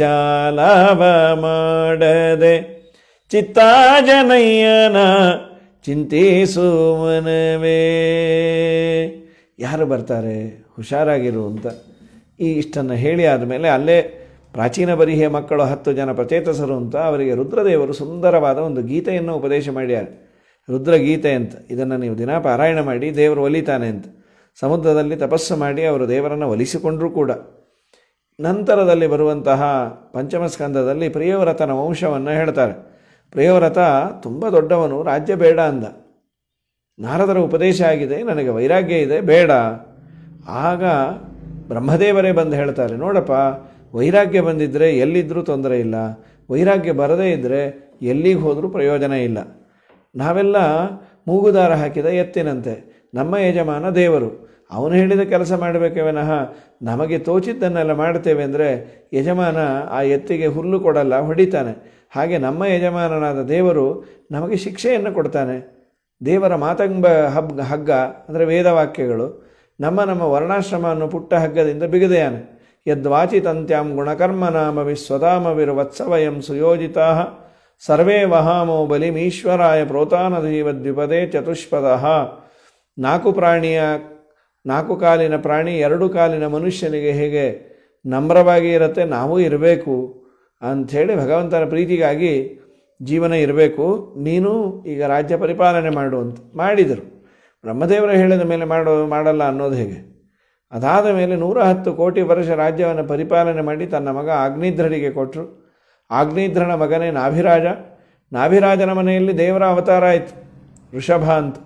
ಜಾಲವ ಮಾಡದೆ ಚಿತ್ತಾಜನಯ್ಯನ ಚಿಂತಿಸುವನವೇ ಯಾರು ಬರ್ತಾರೆ ಹುಷಾರಾಗಿರು ಅಂತ ಈ ಇಷ್ಟನ್ನು ಹೇಳಿ ಆದಮೇಲೆ ಅಲ್ಲೇ ಪ್ರಾಚೀನ ಬರಿಹೆಯ ಮಕ್ಕಳು ಹತ್ತು ಜನ ಪ್ರಚೇತಸರು ಅಂತ ಅವರಿಗೆ ರುದ್ರದೇವರು ಸುಂದರವಾದ ಒಂದು ಗೀತೆಯನ್ನು ಉಪದೇಶ ಮಾಡ್ಯಾರೆ ರುದ್ರಗೀತೆ ಅಂತ ಇದನ್ನು ನೀವು ದಿನ ಪಾರಾಯಣ ಮಾಡಿ ದೇವರು ಒಲಿತಾನೆ ಅಂತ ಸಮುದ್ರದಲ್ಲಿ ತಪಸ್ಸು ಮಾಡಿ ಅವರು ದೇವರನ್ನು ಒಲಿಸಿಕೊಂಡರೂ ಕೂಡ ನಂತರದಲ್ಲಿ ಬರುವಂತಹ ಪಂಚಮ ಸ್ಕಂದದಲ್ಲಿ ಪ್ರಿಯವ್ರತನ ವಂಶವನ್ನು ಹೇಳ್ತಾರೆ ಪ್ರಿಯವ್ರತ ತುಂಬ ದೊಡ್ಡವನು ರಾಜ್ಯ ಬೇಡ ಅಂದ ನಾರದರ ಉಪದೇಶ ಆಗಿದೆ ನನಗೆ ವೈರಾಗ್ಯ ಇದೆ ಬೇಡ ಆಗ ಬ್ರಹ್ಮದೇವರೇ ಬಂದು ಹೇಳ್ತಾರೆ ನೋಡಪ್ಪ ವೈರಾಗ್ಯ ಬಂದಿದ್ದರೆ ಎಲ್ಲಿದ್ದರೂ ತೊಂದರೆ ಇಲ್ಲ ವೈರಾಗ್ಯ ಬರದೇ ಇದ್ದರೆ ಎಲ್ಲಿಗೆ ಹೋದರೂ ಪ್ರಯೋಜನ ಇಲ್ಲ ನಾವೆಲ್ಲ ಮೂಗುದಾರ ಹಾಕಿದ ಎತ್ತಿನಂತೆ ನಮ್ಮ ಯಜಮಾನ ದೇವರು ಅವನು ಹೇಳಿದ ಕೆಲಸ ಮಾಡಬೇಕೆ ವಿನಃ ನಮಗೆ ತೋಚಿದ್ದನ್ನೆಲ್ಲ ಮಾಡ್ತೇವೆ ಅಂದರೆ ಯಜಮಾನ ಆ ಎತ್ತಿಗೆ ಹುಲ್ಲು ಕೊಡಲ್ಲ ಹೊಡಿತಾನೆ ಹಾಗೆ ನಮ್ಮ ಯಜಮಾನನಾದ ದೇವರು ನಮಗೆ ಶಿಕ್ಷೆಯನ್ನು ಕೊಡ್ತಾನೆ ದೇವರ ಮಾತಂಬ ಹಬ್ ಹಗ್ಗ ಅಂದರೆ ವೇದವಾಕ್ಯಗಳು ನಮ್ಮ ನಮ್ಮ ವರ್ಣಾಶ್ರಮವನ್ನು ಪುಟ್ಟ ಹಗ್ಗದಿಂದ ಬಿಗಿದೆಯಾನೆ ಯದ್ವಾಚಿ ಗುಣಕರ್ಮನಾಮ ಗುಣಕರ್ಮನಾಮ ವತ್ಸವಯಂ ಸುಯೋಜಿತ ಸರ್ವೇ ವಹಾಮೋ ಬಲಿಮೀಶ್ವರಾಯ ದ್ವಿಪದೇ ಚತುಷ್ಪದ ನಾಲ್ಕು ಪ್ರಾಣಿಯ ನಾಲ್ಕು ಕಾಲಿನ ಪ್ರಾಣಿ ಎರಡು ಕಾಲಿನ ಮನುಷ್ಯನಿಗೆ ಹೇಗೆ ನಮ್ರವಾಗಿ ಇರುತ್ತೆ ನಾವು ಇರಬೇಕು ಅಂಥೇಳಿ ಭಗವಂತನ ಪ್ರೀತಿಗಾಗಿ ಜೀವನ ಇರಬೇಕು ನೀನು ಈಗ ರಾಜ್ಯ ಪರಿಪಾಲನೆ ಮಾಡು ಅಂತ ಮಾಡಿದರು ಬ್ರಹ್ಮದೇವರ ಹೇಳಿದ ಮೇಲೆ ಮಾಡೋ ಮಾಡಲ್ಲ ಅನ್ನೋದು ಹೇಗೆ ಅದಾದ ಮೇಲೆ ನೂರ ಹತ್ತು ಕೋಟಿ ವರ್ಷ ರಾಜ್ಯವನ್ನು ಪರಿಪಾಲನೆ ಮಾಡಿ ತನ್ನ ಮಗ ಆಗ್ನಿಧ್ರನಿಗೆ ಕೊಟ್ಟರು ಆಗ್ನಿಧ್ರನ ಮಗನೇ ನಾಭಿರಾಜ ನಾಭಿರಾಜನ ಮನೆಯಲ್ಲಿ ದೇವರ ಅವತಾರ ಆಯಿತು ಋಷಭ ಅಂತ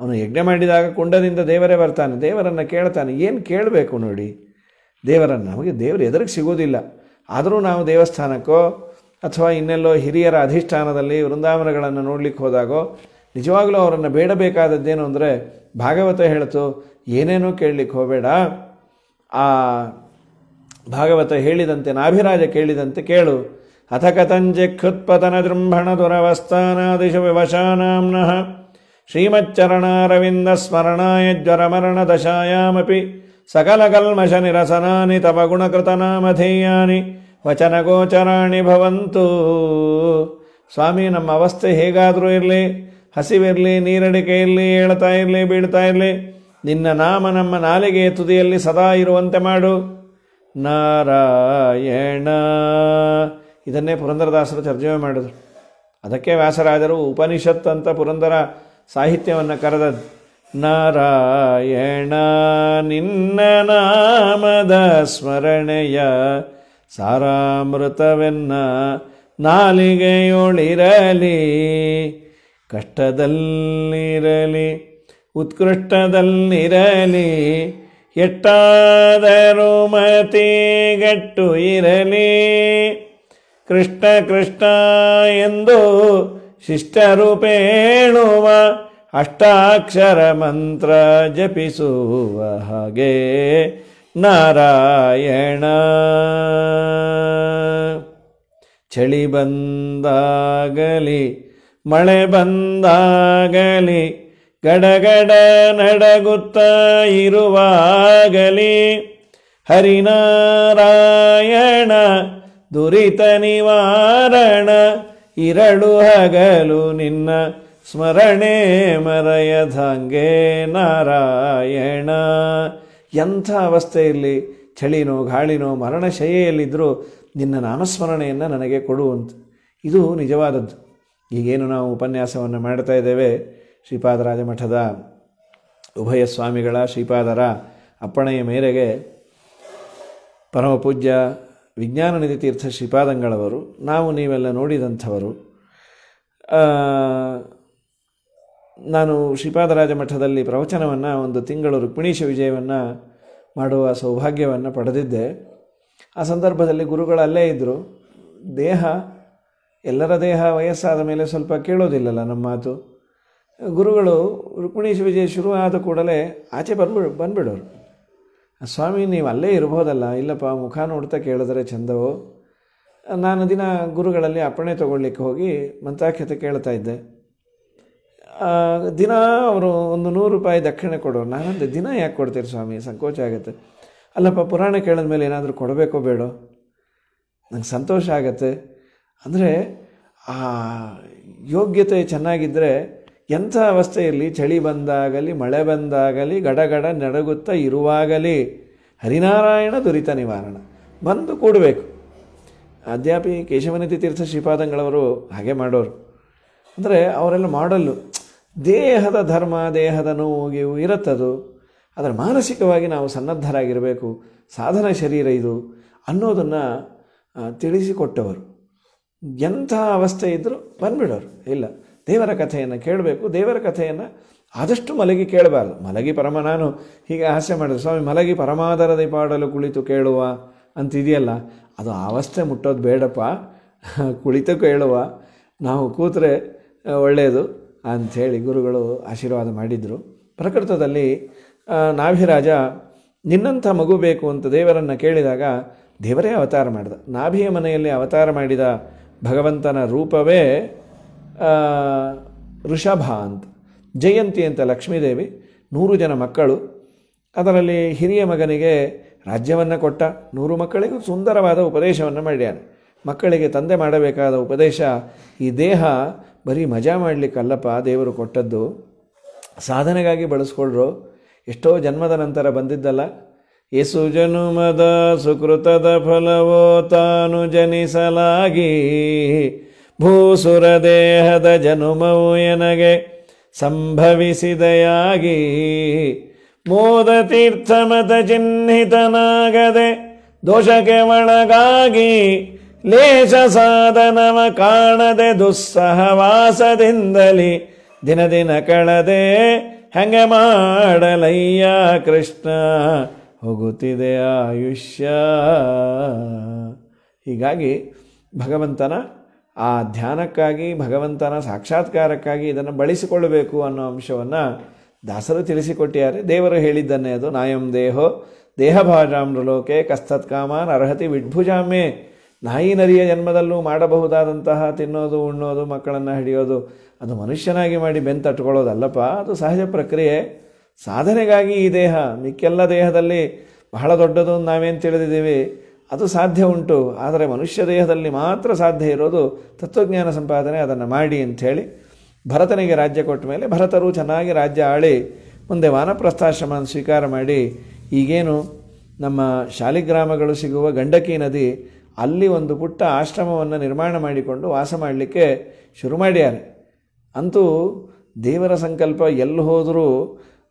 ಅವನು ಯಜ್ಞ ಮಾಡಿದಾಗ ಕುಂಡದಿಂದ ದೇವರೇ ಬರ್ತಾನೆ ದೇವರನ್ನು ಕೇಳ್ತಾನೆ ಏನು ಕೇಳಬೇಕು ನೋಡಿ ದೇವರನ್ನು ನಮಗೆ ದೇವರು ಎದುರಿಗೆ ಸಿಗೋದಿಲ್ಲ ಆದರೂ ನಾವು ದೇವಸ್ಥಾನಕ್ಕೋ ಅಥವಾ ಇನ್ನೆಲ್ಲೋ ಹಿರಿಯರ ಅಧಿಷ್ಠಾನದಲ್ಲಿ ವೃಂದಾವನಗಳನ್ನು ನೋಡಲಿಕ್ಕೆ ಹೋದಾಗೋ ನಿಜವಾಗಲೂ ಅವರನ್ನು ಬೇಡಬೇಕಾದದ್ದೇನು ಅಂದರೆ ಭಾಗವತ ಹೇಳ್ತು ಏನೇನೂ ಕೇಳಲಿಕ್ಕೆ ಹೋಗಬೇಡ ಆ ಭಾಗವತ ಹೇಳಿದಂತೆ ನಾಭಿರಾಜ ಕೇಳಿದಂತೆ ಕೇಳು ಅಥ ಕಥಂಚೆ ಕ್ಷುತ್ಪತನ ಜೃಂಭಣ ದುರವಸ್ಥಾನಾದಿಶು ವಿವಶಾನಾಂನಃ ಶ್ರೀಮಚ್ಚರಣಾರವಿಂದ ಸ್ಮರಣಾಯ ಜ್ವರಮರಣ ದಶಾಯಾಮಪಿ ಸಕಲಕಲ್ಮಷ ನಿರಸನಾನಿ ತವ ಗುಣಕೃತನಾಮಧೇಯಾನಿ ವಚನಗೋಚರಾಣಿ ಭವಂತು ಸ್ವಾಮಿ ನಮ್ಮ ಅವಸ್ಥೆ ಹೇಗಾದರೂ ಇರಲಿ ಹಸಿವಿರಲಿ ಇರಲಿ ಹೇಳ್ತಾ ಇರಲಿ ಬೀಳ್ತಾ ಇರಲಿ ನಿನ್ನ ನಾಮ ನಮ್ಮ ನಾಲಿಗೆಯ ತುದಿಯಲ್ಲಿ ಸದಾ ಇರುವಂತೆ ಮಾಡು ನಾರಾಯಣ ಇದನ್ನೇ ಪುರಂದರದಾಸರು ತರ್ಜಮೆ ಮಾಡಿದರು ಅದಕ್ಕೆ ವ್ಯಾಸರಾದರು ಉಪನಿಷತ್ ಅಂತ ಪುರಂದರ ಸಾಹಿತ್ಯವನ್ನು ಕರೆದ ನಾರಾಯಣ ನಿನ್ನ ನಾಮದ ಸ್ಮರಣೆಯ ಸಾರಾಮೃತವೆನ್ನ ನಾಲಿಗೆಯೊಳಿರಲಿ ಕಷ್ಟದಲ್ಲಿರಲಿ ಉತ್ಕೃಷ್ಟದಲ್ಲಿರಲಿ ಎಟ್ಟಾದರೂ ಮತಿಗಟ್ಟು ಇರಲಿ ಕೃಷ್ಣ ಕೃಷ್ಣ ಎಂದು ಶಿಷ್ಟರೂಪೇಣುವ ಅಷ್ಟಾಕ್ಷರ ಮಂತ್ರ ಜಪಿಸುವ ಹಾಗೆ ನಾರಾಯಣ ಚಳಿ ಬಂದಾಗಲಿ ಮಳೆ ಬಂದಾಗಲಿ ಗಡಗಡ ನಡಗುತ್ತ ಇರುವಾಗಲಿ ಹರಿನಾರಾಯಣ ದುರಿತ ನಿವಾರಣ ಇರಳು ಹಗಲು ನಿನ್ನ ಸ್ಮರಣೆ ಮರೆಯದಂಗೆ ನಾರಾಯಣ ಎಂಥ ಅವಸ್ಥೆಯಲ್ಲಿ ಚಳಿನೋ ಗಾಳಿನೋ ಮರಣಶಯಲ್ಲಿದ್ದರೂ ನಿನ್ನ ನಾಮಸ್ಮರಣೆಯನ್ನು ನನಗೆ ಕೊಡುವಂತೆ ಇದು ನಿಜವಾದದ್ದು ಈಗೇನು ನಾವು ಉಪನ್ಯಾಸವನ್ನು ಮಾಡ್ತಾ ಇದ್ದೇವೆ ಮಠದ ಉಭಯ ಸ್ವಾಮಿಗಳ ಶ್ರೀಪಾದರ ಅಪ್ಪಣೆಯ ಮೇರೆಗೆ ಪರಮಪೂಜ್ಯ ವಿಜ್ಞಾನ ನಿಧಿ ತೀರ್ಥ ಶ್ರೀಪಾದಂಗಳವರು ನಾವು ನೀವೆಲ್ಲ ನೋಡಿದಂಥವರು ನಾನು ಶ್ರೀಪಾದರಾಜ ಮಠದಲ್ಲಿ ಪ್ರವಚನವನ್ನು ಒಂದು ತಿಂಗಳು ರುಕ್ಮಿಣೀಶ ವಿಜಯವನ್ನು ಮಾಡುವ ಸೌಭಾಗ್ಯವನ್ನು ಪಡೆದಿದ್ದೆ ಆ ಸಂದರ್ಭದಲ್ಲಿ ಗುರುಗಳಲ್ಲೇ ಇದ್ದರು ದೇಹ ಎಲ್ಲರ ದೇಹ ವಯಸ್ಸಾದ ಮೇಲೆ ಸ್ವಲ್ಪ ಕೇಳೋದಿಲ್ಲಲ್ಲ ನಮ್ಮ ಮಾತು ಗುರುಗಳು ರುಕ್ಮಿಣಿ ವಿಜಯ ಶುರು ಆದ ಕೂಡಲೇ ಆಚೆ ಬಂದ್ಬಿಡು ಬಂದ್ಬಿಡೋರು ಸ್ವಾಮಿ ನೀವು ಅಲ್ಲೇ ಇರ್ಬೋದಲ್ಲ ಇಲ್ಲಪ್ಪ ಮುಖ ನೋಡ್ತಾ ಕೇಳಿದ್ರೆ ಚಂದವು ನಾನು ದಿನ ಗುರುಗಳಲ್ಲಿ ಅಪ್ಪಣೆ ತೊಗೊಳ್ಲಿಕ್ಕೆ ಹೋಗಿ ಮಂತ್ರಾಖ್ಯತೆ ಕೇಳ್ತಾ ಇದ್ದೆ ದಿನ ಅವರು ಒಂದು ನೂರು ರೂಪಾಯಿ ದಕ್ಷಿಣೆ ಕೊಡೋರು ನಾನಂದೆ ದಿನ ಯಾಕೆ ಕೊಡ್ತೀರಿ ಸ್ವಾಮಿ ಸಂಕೋಚ ಆಗುತ್ತೆ ಅಲ್ಲಪ್ಪ ಪುರಾಣ ಕೇಳಿದ ಮೇಲೆ ಏನಾದರೂ ಕೊಡಬೇಕೋ ಬೇಡೋ ನಂಗೆ ಸಂತೋಷ ಆಗತ್ತೆ ಅಂದರೆ ಆ ಯೋಗ್ಯತೆ ಚೆನ್ನಾಗಿದ್ದರೆ ಎಂಥ ಅವಸ್ಥೆಯಲ್ಲಿ ಚಳಿ ಬಂದಾಗಲಿ ಮಳೆ ಬಂದಾಗಲಿ ಗಡಗಡ ನಡಗುತ್ತಾ ಇರುವಾಗಲಿ ಹರಿನಾರಾಯಣ ದುರಿತ ನಿವಾರಣ ಬಂದು ಕೂಡಬೇಕು ಅದ್ಯಾಪಿ ಕೇಶವನಿತಿ ತೀರ್ಥ ಶ್ರೀಪಾದಂಗಳವರು ಹಾಗೆ ಮಾಡೋರು ಅಂದರೆ ಅವರೆಲ್ಲ ಮಾಡಲ್ಲು ದೇಹದ ಧರ್ಮ ದೇಹದ ನೋವು ಇರುತ್ತದು ಆದರೆ ಮಾನಸಿಕವಾಗಿ ನಾವು ಸನ್ನದ್ಧರಾಗಿರಬೇಕು ಸಾಧನ ಶರೀರ ಇದು ಅನ್ನೋದನ್ನು ತಿಳಿಸಿಕೊಟ್ಟವರು ಎಂಥ ಅವಸ್ಥೆ ಇದ್ದರೂ ಬಂದ್ಬಿಡೋರು ಇಲ್ಲ ದೇವರ ಕಥೆಯನ್ನು ಕೇಳಬೇಕು ದೇವರ ಕಥೆಯನ್ನು ಆದಷ್ಟು ಮಲಗಿ ಕೇಳಬಾರ್ದು ಮಲಗಿ ಪರಮ ನಾನು ಹೀಗೆ ಆಸೆ ಮಾಡಿದ್ರು ಸ್ವಾಮಿ ಮಲಗಿ ಪರಮಾದರದಿ ಪಾಡಲು ಕುಳಿತು ಕೇಳುವ ಅಂತಿದೆಯಲ್ಲ ಅದು ಅವಸ್ಥೆ ಮುಟ್ಟೋದು ಬೇಡಪ್ಪ ಕುಳಿತು ಕೇಳುವ ನಾವು ಕೂತ್ರೆ ಒಳ್ಳೆಯದು ಅಂಥೇಳಿ ಗುರುಗಳು ಆಶೀರ್ವಾದ ಮಾಡಿದರು ಪ್ರಕೃತದಲ್ಲಿ ನಾಭಿರಾಜ ನಿನ್ನಂಥ ಮಗು ಬೇಕು ಅಂತ ದೇವರನ್ನು ಕೇಳಿದಾಗ ದೇವರೇ ಅವತಾರ ಮಾಡಿದ ನಾಭಿಯ ಮನೆಯಲ್ಲಿ ಅವತಾರ ಮಾಡಿದ ಭಗವಂತನ ರೂಪವೇ ಋಷಭ ಅಂತ ಜಯಂತಿ ಅಂತ ಲಕ್ಷ್ಮೀದೇವಿ ನೂರು ಜನ ಮಕ್ಕಳು ಅದರಲ್ಲಿ ಹಿರಿಯ ಮಗನಿಗೆ ರಾಜ್ಯವನ್ನು ಕೊಟ್ಟ ನೂರು ಮಕ್ಕಳಿಗೂ ಸುಂದರವಾದ ಉಪದೇಶವನ್ನು ಮಾಡ್ಯಾನೆ ಮಕ್ಕಳಿಗೆ ತಂದೆ ಮಾಡಬೇಕಾದ ಉಪದೇಶ ಈ ದೇಹ ಬರೀ ಮಜಾ ಮಾಡಲಿಕ್ಕಲ್ಲಪ್ಪ ದೇವರು ಕೊಟ್ಟದ್ದು ಸಾಧನೆಗಾಗಿ ಬಳಸ್ಕೊಳ್ರು ಎಷ್ಟೋ ಜನ್ಮದ ನಂತರ ಬಂದಿದ್ದಲ್ಲ ಇಸು ಜನುಮದ ಸುಕೃತದ ಫಲವೋ ತಾನು ಜನಿಸಲಾಗಿ ಭೂಸುರ ದೇಹದ ಜನುಮವು ಎನಗೆ ಸಂಭವಿಸಿದೆಯಾಗಿ ಮೋದ ತೀರ್ಥಮತ ಚಿಹ್ನಿತನಾಗದೆ ದೋಷಕ್ಕೆ ಒಳಗಾಗಿ ಲೇಷ ಸಾಧನವ ಕಾಣದೆ ದುಸ್ಸಹವಾಸದಿಂದಲಿ ದಿನ ದಿನ ಕಳದೆ ಹೆಂಗೆ ಮಾಡಲಯ್ಯ ಕೃಷ್ಣ ಹೋಗುತ್ತಿದೆ ಆಯುಷ್ಯ ಹೀಗಾಗಿ ಭಗವಂತನ ಆ ಧ್ಯಾನಕ್ಕಾಗಿ ಭಗವಂತನ ಸಾಕ್ಷಾತ್ಕಾರಕ್ಕಾಗಿ ಇದನ್ನು ಬಳಸಿಕೊಳ್ಳಬೇಕು ಅನ್ನೋ ಅಂಶವನ್ನು ದಾಸರು ತಿಳಿಸಿಕೊಟ್ಟಿದ್ದಾರೆ ದೇವರು ಹೇಳಿದ್ದನ್ನೇ ಅದು ನಾಯಂ ದೇಹೋ ದೇಹಭಾಜಾಮ್ರಲೋಕೆ ಲೋಕೆ ಕಾಮಾನ್ ಅರ್ಹತಿ ವಿಡ್ಭುಜಾಮೆ ನಾಯಿ ನರಿಯ ಜನ್ಮದಲ್ಲೂ ಮಾಡಬಹುದಾದಂತಹ ತಿನ್ನೋದು ಉಣ್ಣೋದು ಮಕ್ಕಳನ್ನು ಹಿಡಿಯೋದು ಅದು ಮನುಷ್ಯನಾಗಿ ಮಾಡಿ ಬೆಂತಟ್ಕೊಳ್ಳೋದಲ್ಲಪ್ಪ ಅದು ಸಹಜ ಪ್ರಕ್ರಿಯೆ ಸಾಧನೆಗಾಗಿ ಈ ದೇಹ ಮಿಕ್ಕೆಲ್ಲ ದೇಹದಲ್ಲಿ ಬಹಳ ದೊಡ್ಡದು ನಾವೇನು ತಿಳಿದಿದ್ದೀವಿ ಅದು ಸಾಧ್ಯ ಉಂಟು ಆದರೆ ಮನುಷ್ಯ ದೇಹದಲ್ಲಿ ಮಾತ್ರ ಸಾಧ್ಯ ಇರೋದು ತತ್ವಜ್ಞಾನ ಸಂಪಾದನೆ ಅದನ್ನು ಮಾಡಿ ಅಂಥೇಳಿ ಭರತನಿಗೆ ರಾಜ್ಯ ಕೊಟ್ಟ ಮೇಲೆ ಭರತರು ಚೆನ್ನಾಗಿ ರಾಜ್ಯ ಆಳಿ ಮುಂದೆ ವಾನಪ್ರಸ್ಥಾಶ್ರಮ ಸ್ವೀಕಾರ ಮಾಡಿ ಈಗೇನು ನಮ್ಮ ಶಾಲಿಗ್ರಾಮಗಳು ಸಿಗುವ ಗಂಡಕಿ ನದಿ ಅಲ್ಲಿ ಒಂದು ಪುಟ್ಟ ಆಶ್ರಮವನ್ನು ನಿರ್ಮಾಣ ಮಾಡಿಕೊಂಡು ವಾಸ ಮಾಡಲಿಕ್ಕೆ ಶುರು ಮಾಡ್ಯಾರೆ ಅಂತೂ ದೇವರ ಸಂಕಲ್ಪ ಎಲ್ಲಿ ಹೋದರೂ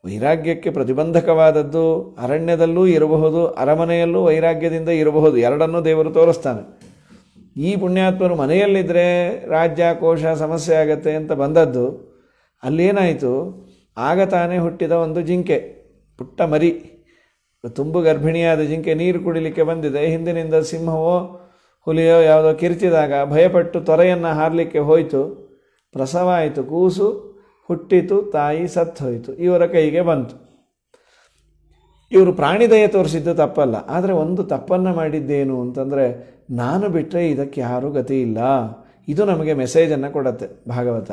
ವೈರಾಗ್ಯಕ್ಕೆ ಪ್ರತಿಬಂಧಕವಾದದ್ದು ಅರಣ್ಯದಲ್ಲೂ ಇರಬಹುದು ಅರಮನೆಯಲ್ಲೂ ವೈರಾಗ್ಯದಿಂದ ಇರಬಹುದು ಎರಡನ್ನೂ ದೇವರು ತೋರಿಸ್ತಾನೆ ಈ ಪುಣ್ಯಾತ್ಮರು ಮನೆಯಲ್ಲಿದ್ದರೆ ರಾಜ್ಯ ಕೋಶ ಸಮಸ್ಯೆ ಆಗತ್ತೆ ಅಂತ ಬಂದದ್ದು ಅಲ್ಲೇನಾಯಿತು ಆಗ ತಾನೇ ಹುಟ್ಟಿದ ಒಂದು ಜಿಂಕೆ ಪುಟ್ಟ ಮರಿ ತುಂಬು ಗರ್ಭಿಣಿಯಾದ ಜಿಂಕೆ ನೀರು ಕುಡಿಲಿಕ್ಕೆ ಬಂದಿದೆ ಹಿಂದಿನಿಂದ ಸಿಂಹವೋ ಹುಲಿಯೋ ಯಾವುದೋ ಕಿರಿಚಿದಾಗ ಭಯಪಟ್ಟು ತೊರೆಯನ್ನು ಹಾರಲಿಕ್ಕೆ ಹೋಯಿತು ಪ್ರಸವ ಆಯಿತು ಕೂಸು ಹುಟ್ಟಿತು ತಾಯಿ ಸತ್ತು ಹೋಯಿತು ಇವರ ಕೈಗೆ ಬಂತು ಇವರು ಪ್ರಾಣಿದಯ ತೋರಿಸಿದ್ದು ತಪ್ಪಲ್ಲ ಆದರೆ ಒಂದು ತಪ್ಪನ್ನು ಮಾಡಿದ್ದೇನು ಅಂತಂದರೆ ನಾನು ಬಿಟ್ಟರೆ ಇದಕ್ಕೆ ಯಾರೂ ಗತಿ ಇಲ್ಲ ಇದು ನಮಗೆ ಮೆಸೇಜನ್ನು ಕೊಡತ್ತೆ ಭಾಗವತ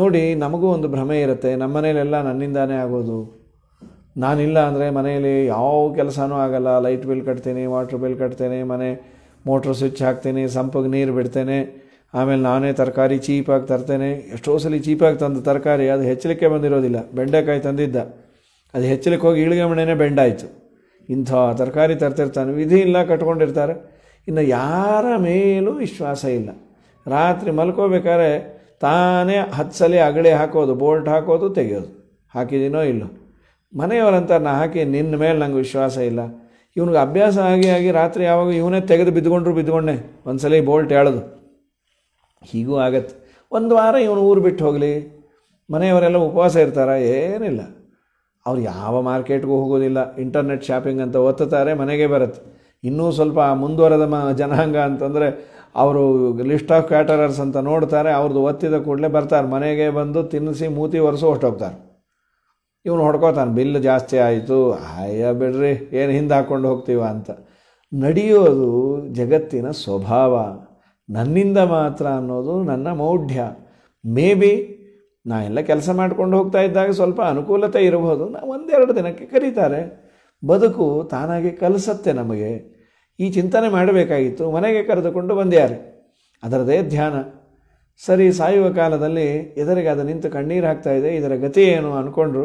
ನೋಡಿ ನಮಗೂ ಒಂದು ಭ್ರಮೆ ಇರುತ್ತೆ ನಮ್ಮ ಮನೇಲೆಲ್ಲ ನನ್ನಿಂದಾನೇ ಆಗೋದು ನಾನಿಲ್ಲ ಅಂದರೆ ಮನೆಯಲ್ಲಿ ಯಾವ ಕೆಲಸನೂ ಆಗಲ್ಲ ಲೈಟ್ ಬಿಲ್ ಕಟ್ತೀನಿ ವಾಟ್ರ್ ಬಿಲ್ ಕಟ್ತೇನೆ ಮನೆ ಮೋಟ್ರ್ ಸ್ವಿಚ್ ಹಾಕ್ತೀನಿ ಸಂಪಿಗೆ ನೀರು ಬಿಡ್ತೇನೆ ಆಮೇಲೆ ನಾನೇ ತರಕಾರಿ ಚೀಪಾಗಿ ತರ್ತೇನೆ ಎಷ್ಟೋ ಸಲ ಚೀಪಾಗಿ ತಂದು ತರಕಾರಿ ಅದು ಹೆಚ್ಚಲಿಕ್ಕೆ ಬಂದಿರೋದಿಲ್ಲ ಬೆಂಡೆಕಾಯಿ ತಂದಿದ್ದ ಅದು ಹೆಚ್ಚಲಿಕ್ಕೆ ಹೋಗಿ ಇಳಿಗೆ ಮಣೆನೇ ಬೆಂಡಾಯಿತು ಇಂಥ ತರಕಾರಿ ತರ್ತಿರ್ತಾನೆ ವಿಧಿ ಇಲ್ಲ ಕಟ್ಕೊಂಡಿರ್ತಾರೆ ಇನ್ನು ಯಾರ ಮೇಲೂ ವಿಶ್ವಾಸ ಇಲ್ಲ ರಾತ್ರಿ ಮಲ್ಕೋಬೇಕಾದ್ರೆ ತಾನೇ ಹತ್ತು ಸಲ ಅಗಳೆ ಹಾಕೋದು ಬೋಲ್ಟ್ ಹಾಕೋದು ತೆಗೆಯೋದು ಹಾಕಿದ್ದೀನೋ ಇಲ್ಲೋ ಮನೆಯವರಂತ ನಾನು ಹಾಕಿ ನಿನ್ನ ಮೇಲೆ ನಂಗೆ ವಿಶ್ವಾಸ ಇಲ್ಲ ಇವನಿಗೆ ಅಭ್ಯಾಸ ಆಗಿ ಆಗಿ ರಾತ್ರಿ ಯಾವಾಗ ಇವನೇ ತೆಗೆದು ಬಿದ್ದುಕೊಂಡ್ರು ಬಿದ್ದುಕೊಂಡೆ ಒಂದು ಸಲ ಬೋಲ್ಟ್ ಹೇಳೋದು ಹೀಗೂ ಆಗತ್ತೆ ಒಂದು ವಾರ ಇವನು ಊರು ಬಿಟ್ಟು ಹೋಗಲಿ ಮನೆಯವರೆಲ್ಲ ಉಪವಾಸ ಇರ್ತಾರೆ ಏನಿಲ್ಲ ಅವ್ರು ಯಾವ ಮಾರ್ಕೆಟ್ಗೂ ಹೋಗೋದಿಲ್ಲ ಇಂಟರ್ನೆಟ್ ಶಾಪಿಂಗ್ ಅಂತ ಒತ್ತುತ್ತಾರೆ ಮನೆಗೆ ಬರುತ್ತೆ ಇನ್ನೂ ಸ್ವಲ್ಪ ಮುಂದುವರೆದ ಮ ಜನಾಂಗ ಅಂತಂದರೆ ಅವರು ಲಿಸ್ಟ್ ಆಫ್ ಕ್ಯಾಟರರ್ಸ್ ಅಂತ ನೋಡ್ತಾರೆ ಅವ್ರದ್ದು ಒತ್ತಿದ ಕೂಡಲೇ ಬರ್ತಾರೆ ಮನೆಗೆ ಬಂದು ತಿನ್ನಿಸಿ ಮೂತಿ ಒರೆಸು ಹೋಗ್ತಾರೆ ಇವನು ಹೊಡ್ಕೋತಾನೆ ಬಿಲ್ ಜಾಸ್ತಿ ಆಯಿತು ಆಯ ಬಿಡ್ರಿ ಏನು ಹಿಂದೆ ಹಾಕ್ಕೊಂಡು ಹೋಗ್ತೀವ ಅಂತ ನಡೆಯೋದು ಜಗತ್ತಿನ ಸ್ವಭಾವ ನನ್ನಿಂದ ಮಾತ್ರ ಅನ್ನೋದು ನನ್ನ ಮೌಢ್ಯ ಮೇ ಬಿ ನಾವೆಲ್ಲ ಕೆಲಸ ಮಾಡ್ಕೊಂಡು ಹೋಗ್ತಾ ಇದ್ದಾಗ ಸ್ವಲ್ಪ ಅನುಕೂಲತೆ ಇರಬಹುದು ನಾವು ಒಂದೆರಡು ದಿನಕ್ಕೆ ಕರೀತಾರೆ ಬದುಕು ತಾನಾಗಿ ಕಲಿಸತ್ತೆ ನಮಗೆ ಈ ಚಿಂತನೆ ಮಾಡಬೇಕಾಗಿತ್ತು ಮನೆಗೆ ಕರೆದುಕೊಂಡು ಬಂದ್ಯಾರೆ ಅದರದೇ ಧ್ಯಾನ ಸರಿ ಸಾಯುವ ಕಾಲದಲ್ಲಿ ಎದುರಿಗೆ ಅದು ನಿಂತು ಕಣ್ಣೀರು ಹಾಕ್ತಾ ಇದೆ ಇದರ ಗತಿ ಏನು ಅಂದ್ಕೊಂಡ್ರು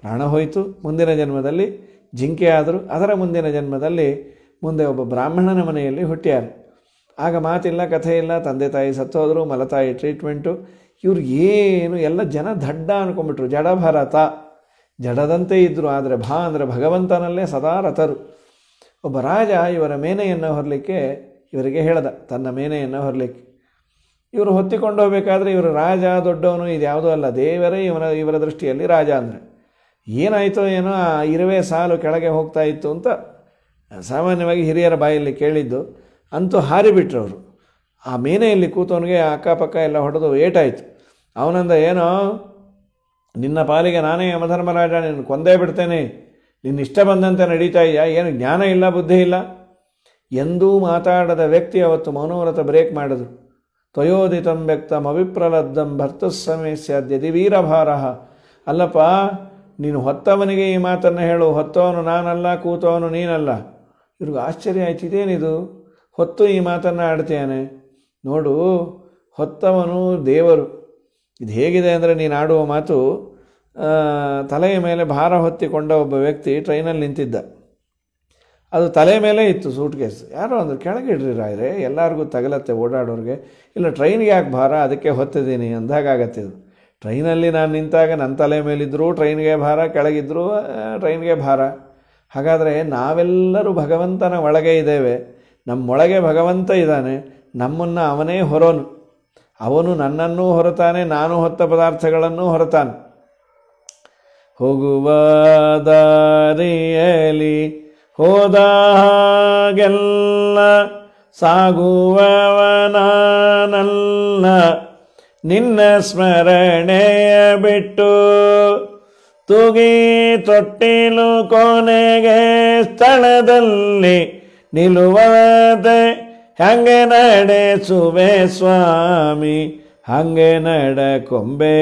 ಪ್ರಾಣ ಹೋಯಿತು ಮುಂದಿನ ಜನ್ಮದಲ್ಲಿ ಜಿಂಕೆ ಆದರು ಅದರ ಮುಂದಿನ ಜನ್ಮದಲ್ಲಿ ಮುಂದೆ ಒಬ್ಬ ಬ್ರಾಹ್ಮಣನ ಮನೆಯಲ್ಲಿ ಹುಟ್ಟ್ಯಾರೆ ಆಗ ಮಾತಿಲ್ಲ ಕಥೆ ಇಲ್ಲ ತಂದೆ ತಾಯಿ ಸತ್ತೋದ್ರು ಮಲತಾಯಿ ಟ್ರೀಟ್ಮೆಂಟು ಇವ್ರು ಏನು ಎಲ್ಲ ಜನ ದಡ್ಡ ಅನ್ಕೊಂಡ್ಬಿಟ್ರು ಜಡ ಭರತ ಜಡದಂತೆ ಇದ್ದರು ಆದರೆ ಭಾ ಅಂದರೆ ಭಗವಂತನಲ್ಲೇ ಸದಾ ರಥರು ಒಬ್ಬ ರಾಜ ಇವರ ಮೇನೆಯನ್ನು ಹೊರಲಿಕ್ಕೆ ಇವರಿಗೆ ಹೇಳ್ದ ತನ್ನ ಮೇನೆಯನ್ನು ಹೊರಲಿಕ್ಕೆ ಇವರು ಹೊತ್ತಿಕೊಂಡು ಹೋಗಬೇಕಾದ್ರೆ ಇವರು ರಾಜ ದೊಡ್ಡವನು ಇದು ಯಾವುದೂ ಅಲ್ಲ ದೇವರೇ ಇವನ ಇವರ ದೃಷ್ಟಿಯಲ್ಲಿ ರಾಜ ಅಂದರೆ ಏನಾಯಿತೋ ಏನೋ ಆ ಇರುವೆ ಸಾಲು ಕೆಳಗೆ ಹೋಗ್ತಾ ಇತ್ತು ಅಂತ ಸಾಮಾನ್ಯವಾಗಿ ಹಿರಿಯರ ಬಾಯಲ್ಲಿ ಕೇಳಿದ್ದು ಅಂತೂ ಹಾರಿಬಿಟ್ರು ಅವರು ಆ ಮೀನೆಯಲ್ಲಿ ಕೂತವನಿಗೆ ಅಕ್ಕಪಕ್ಕ ಎಲ್ಲ ಹೊಡೆದು ಏಟಾಯಿತು ಅವನಂದ ಏನೋ ನಿನ್ನ ಪಾಲಿಗೆ ನಾನೇ ಯಮಧರ್ಮರಾಜ ನಿನ್ನ ಕೊಂದೇ ಬಿಡ್ತೇನೆ ನಿನ್ನ ಇಷ್ಟ ಬಂದಂತೆ ನಡೀತಾ ಇದೆಯಾ ಏನು ಜ್ಞಾನ ಇಲ್ಲ ಬುದ್ಧಿ ಇಲ್ಲ ಎಂದೂ ಮಾತಾಡದ ವ್ಯಕ್ತಿ ಅವತ್ತು ಮನೋರಥ ಬ್ರೇಕ್ ಮಾಡಿದ್ರು ತ್ವಯೋದಿತಂ ವ್ಯಕ್ತಂ ಅವಿಪ್ರಲಬ್ಧಂ ಸಮಸ್ಯೆ ವೀರಭಾರಃ ವೀರಭಾರ ಅಲ್ಲಪ್ಪ ನೀನು ಹೊತ್ತವನಿಗೆ ಈ ಮಾತನ್ನು ಹೇಳು ಹೊತ್ತವನು ನಾನಲ್ಲ ಕೂತವನು ನೀನಲ್ಲ ಇವ್ರಿಗೆ ಆಶ್ಚರ್ಯ ಆಯ್ತು ಇದೇನಿದು ಹೊತ್ತು ಈ ಮಾತನ್ನು ಆಡ್ತೇನೆ ನೋಡು ಹೊತ್ತವನು ದೇವರು ಇದು ಹೇಗಿದೆ ಅಂದರೆ ನೀನು ಆಡುವ ಮಾತು ತಲೆಯ ಮೇಲೆ ಭಾರ ಹೊತ್ತಿಕೊಂಡ ಒಬ್ಬ ವ್ಯಕ್ತಿ ಟ್ರೈನಲ್ಲಿ ನಿಂತಿದ್ದ ಅದು ತಲೆ ಮೇಲೆ ಇತ್ತು ಸೂಟ್ ಕೇಸ್ ಯಾರೋ ಅಂದ್ರೆ ಕೆಳಗೆ ಇಡ್ರಿ ರಾಯ್ರೆ ಎಲ್ಲರಿಗೂ ತಗಲತ್ತೆ ಓಡಾಡೋರಿಗೆ ಇಲ್ಲ ಟ್ರೈನ್ಗೆ ಯಾಕೆ ಭಾರ ಅದಕ್ಕೆ ಹೊತ್ತಿದ್ದೀನಿ ಅಂದಾಗತ್ತೆ ಇದು ಟ್ರೈನಲ್ಲಿ ನಾನು ನಿಂತಾಗ ನನ್ನ ತಲೆ ಮೇಲಿದ್ದರೂ ಟ್ರೈನ್ಗೆ ಭಾರ ಕೆಳಗಿದ್ದರೂ ಟ್ರೈನ್ಗೆ ಭಾರ ಹಾಗಾದರೆ ನಾವೆಲ್ಲರೂ ಭಗವಂತನ ಒಳಗೆ ಇದ್ದೇವೆ ನಮ್ಮೊಳಗೆ ಭಗವಂತ ಇದ್ದಾನೆ ನಮ್ಮನ್ನು ಅವನೇ ಹೊರೋನು ಅವನು ನನ್ನನ್ನೂ ಹೊರತಾನೆ ನಾನು ಹೊತ್ತ ಪದಾರ್ಥಗಳನ್ನು ಹೊರತಾನೆ ಹೋಗುವ ದಾರಿಯಲಿ ಹೋದ ಹಾಗೆಲ್ಲ ಸಾಗುವವನಲ್ಲ ನಿನ್ನ ಸ್ಮರಣೆಯ ಬಿಟ್ಟು ತುಗಿ ತೊಟ್ಟಿಲು ಕೊನೆಗೆ ಸ್ಥಳದಲ್ಲಿ ನಿಲ್ಲುವಂತೆ ಹಂಗೆ ನಡೆಸುವೆ ಸ್ವಾಮಿ ಹಂಗೆ ಕೊಂಬೆ